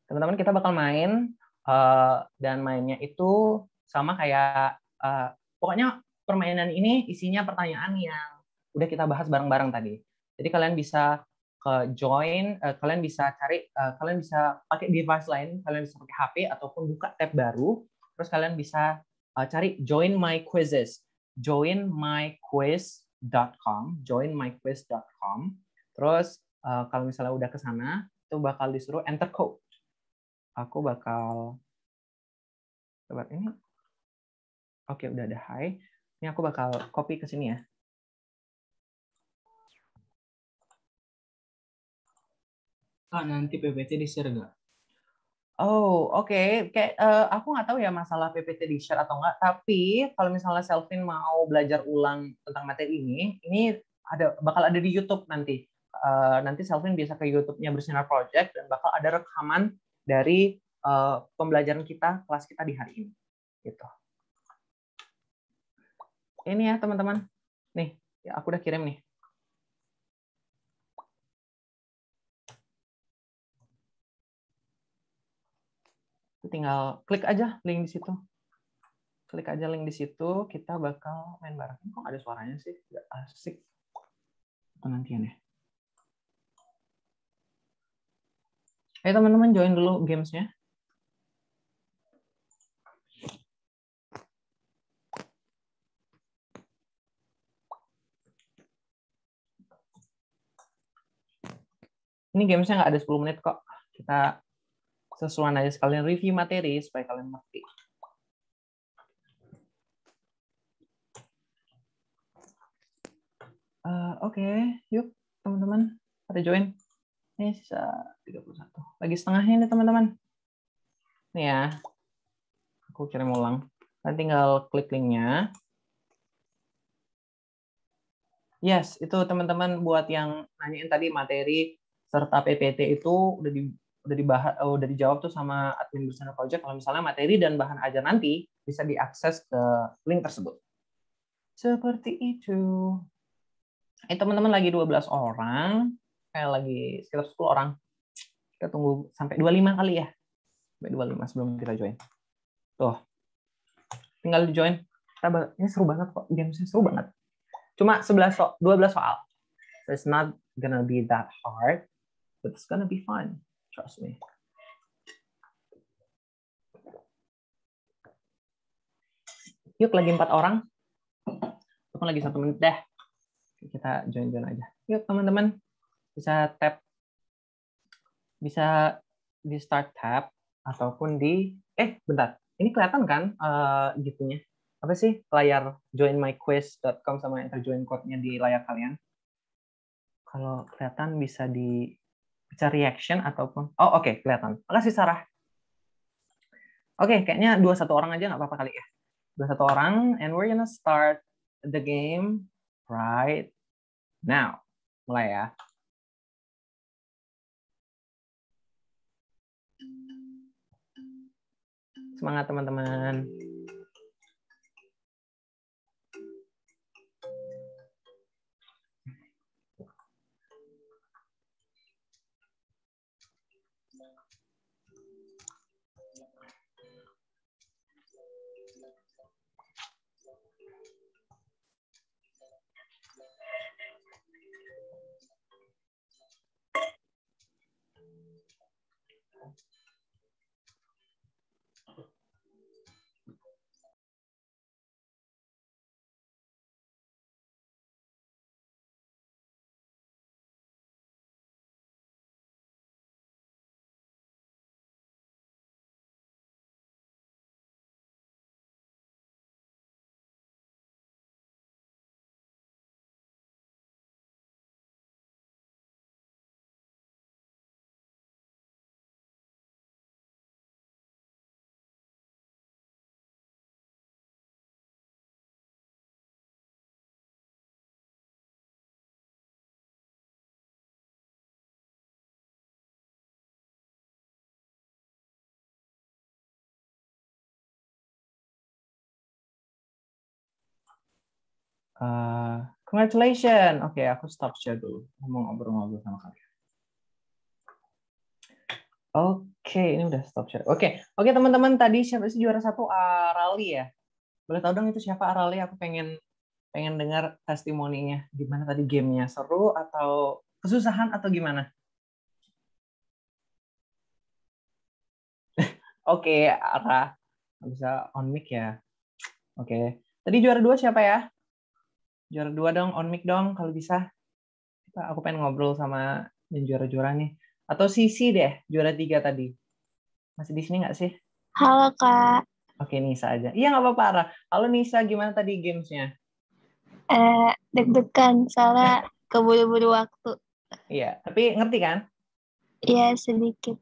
B: Teman-teman, kita bakal main. Uh, dan
A: mainnya itu sama kayak... Uh, pokoknya permainan ini isinya pertanyaan yang udah kita bahas bareng-bareng tadi. Jadi kalian bisa ke eh, join, uh, kalian bisa cari, uh, kalian bisa pakai device lain, kalian bisa pakai HP ataupun buka tab baru, terus kalian bisa uh, cari join my quizzes, join join my quiz com. Terus uh, kalau misalnya udah ke sana, itu bakal disuruh enter code. Aku bakal
B: coba ini. Oke, udah ada hi. Ini aku bakal copy ke sini ya. Ah nanti PPT di-share nggak? Oh, oke. Okay. Kayak uh, aku nggak
A: tahu ya masalah PPT di share atau nggak. Tapi kalau misalnya Selvin mau belajar ulang tentang materi ini, ini ada bakal ada di YouTube nanti. Uh, nanti Selvin bisa ke YouTube-nya Bersinar Project dan bakal ada rekaman dari uh, pembelajaran kita, kelas kita di
B: hari ini. Gitu. Ini ya teman-teman. Nih, ya aku udah kirim nih. tinggal klik aja
A: link di situ. Klik aja link di situ, kita bakal main bareng. Kok ada suaranya sih?
B: Gak asik. Penantian ya. Ayo eh, teman-teman join dulu gamesnya. Ini gamesnya
A: nggak ada 10 menit kok. Kita sesuai aja sekalian review materi supaya kalian ngerti.
B: Uh, Oke, okay. yuk teman-teman pada join. Ini
A: sisa 31. Lagi setengahnya nih teman-teman. Nih ya. Aku kirim ulang. Nanti tinggal klik linknya. Yes, itu teman-teman buat yang nanyain tadi materi serta PPT itu udah di udah dibahas oh, eh, udah dijawab tuh sama admin bersama project kalau misalnya materi dan bahan ajar nanti bisa diakses ke link tersebut. Seperti itu. Eh teman-teman lagi 12 orang, kayak eh, lagi sekitar 10 orang. Kita tunggu sampai 25 kali ya. Sampai 25 sebelum kita join. Tuh. Tinggal join. ini seru banget kok, game seru banget. Cuma 11 so 12 soal. So it's not gonna be that hard, but it's
B: gonna be fun. Trust me. Yuk lagi empat orang. Aku lagi satu menit
A: deh. Kita join-join aja. Yuk teman-teman bisa tap bisa di start tab ataupun di eh bentar ini kelihatan kan uh, gitunya apa sih layar joinmyquiz.com sama enter join code-nya di layar kalian kalau kelihatan bisa di baca reaction ataupun oh oke okay, kelihatan. Makasih Sarah. Oke, okay, kayaknya dua
B: satu orang aja nggak apa-apa kali ya. Dua satu orang and we're gonna start the game right now. Mulai ya. Semangat teman-teman. Uh, eh, congratulations. Oke, okay, aku stop share dulu. Ngomong ngobrol-ngobrol sama kalian. Oke, okay, ini udah stop share. Oke, okay.
A: oke okay, teman-teman tadi siapa sih juara satu Arali ah, ya? Boleh tahu dong itu siapa Arali? Ah, aku pengen pengen dengar
B: testimoninya. Gimana tadi gamenya? Seru atau kesusahan atau gimana? Oke, okay, Ara. Bisa
A: on mic ya. Oke. Okay. Tadi juara dua siapa ya? Juara dua dong, on mic dong kalau bisa. Aku pengen ngobrol sama yang juara-juara nih. Atau Sisi deh, juara tiga tadi. Masih di sini nggak sih?
B: Halo, Kak.
A: Oke, Nisa aja. Iya, nggak apa-apa, Ara. Halo, Nisa. Gimana tadi gamesnya? Eh, deg-degan. Soalnya keburu-buru waktu. Iya, tapi ngerti kan?
B: Iya, sedikit.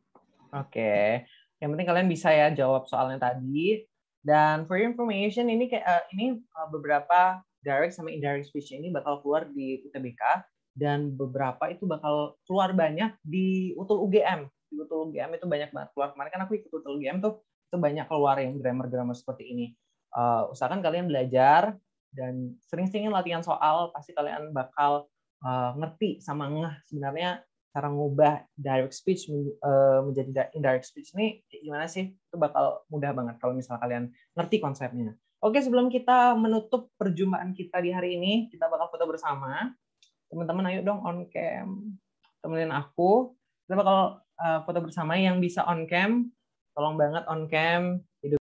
A: Oke. Yang penting kalian bisa ya jawab soalnya tadi. Dan for your information, ini uh, ini eh, beberapa direct sama indirect speech ini bakal keluar di UTBK dan beberapa itu bakal keluar banyak di UTUL UGM. Di UTUL UGM itu banyak banget keluar. Kemarin kan aku ikut UTUL UGM tuh itu banyak keluar yang grammar-grammar seperti ini. Uh, usahakan kalian belajar dan sering-seringin latihan soal pasti kalian bakal uh, ngerti sama ngeh sebenarnya cara ngubah direct speech uh, menjadi indirect speech ini gimana sih? Itu bakal mudah banget kalau misalnya kalian ngerti konsepnya. Oke, sebelum kita menutup perjumpaan kita di hari ini, kita bakal foto bersama. Teman-teman, ayo dong on cam. Temenin aku. Kita bakal eh, foto bersama yang bisa on cam. Tolong banget on cam.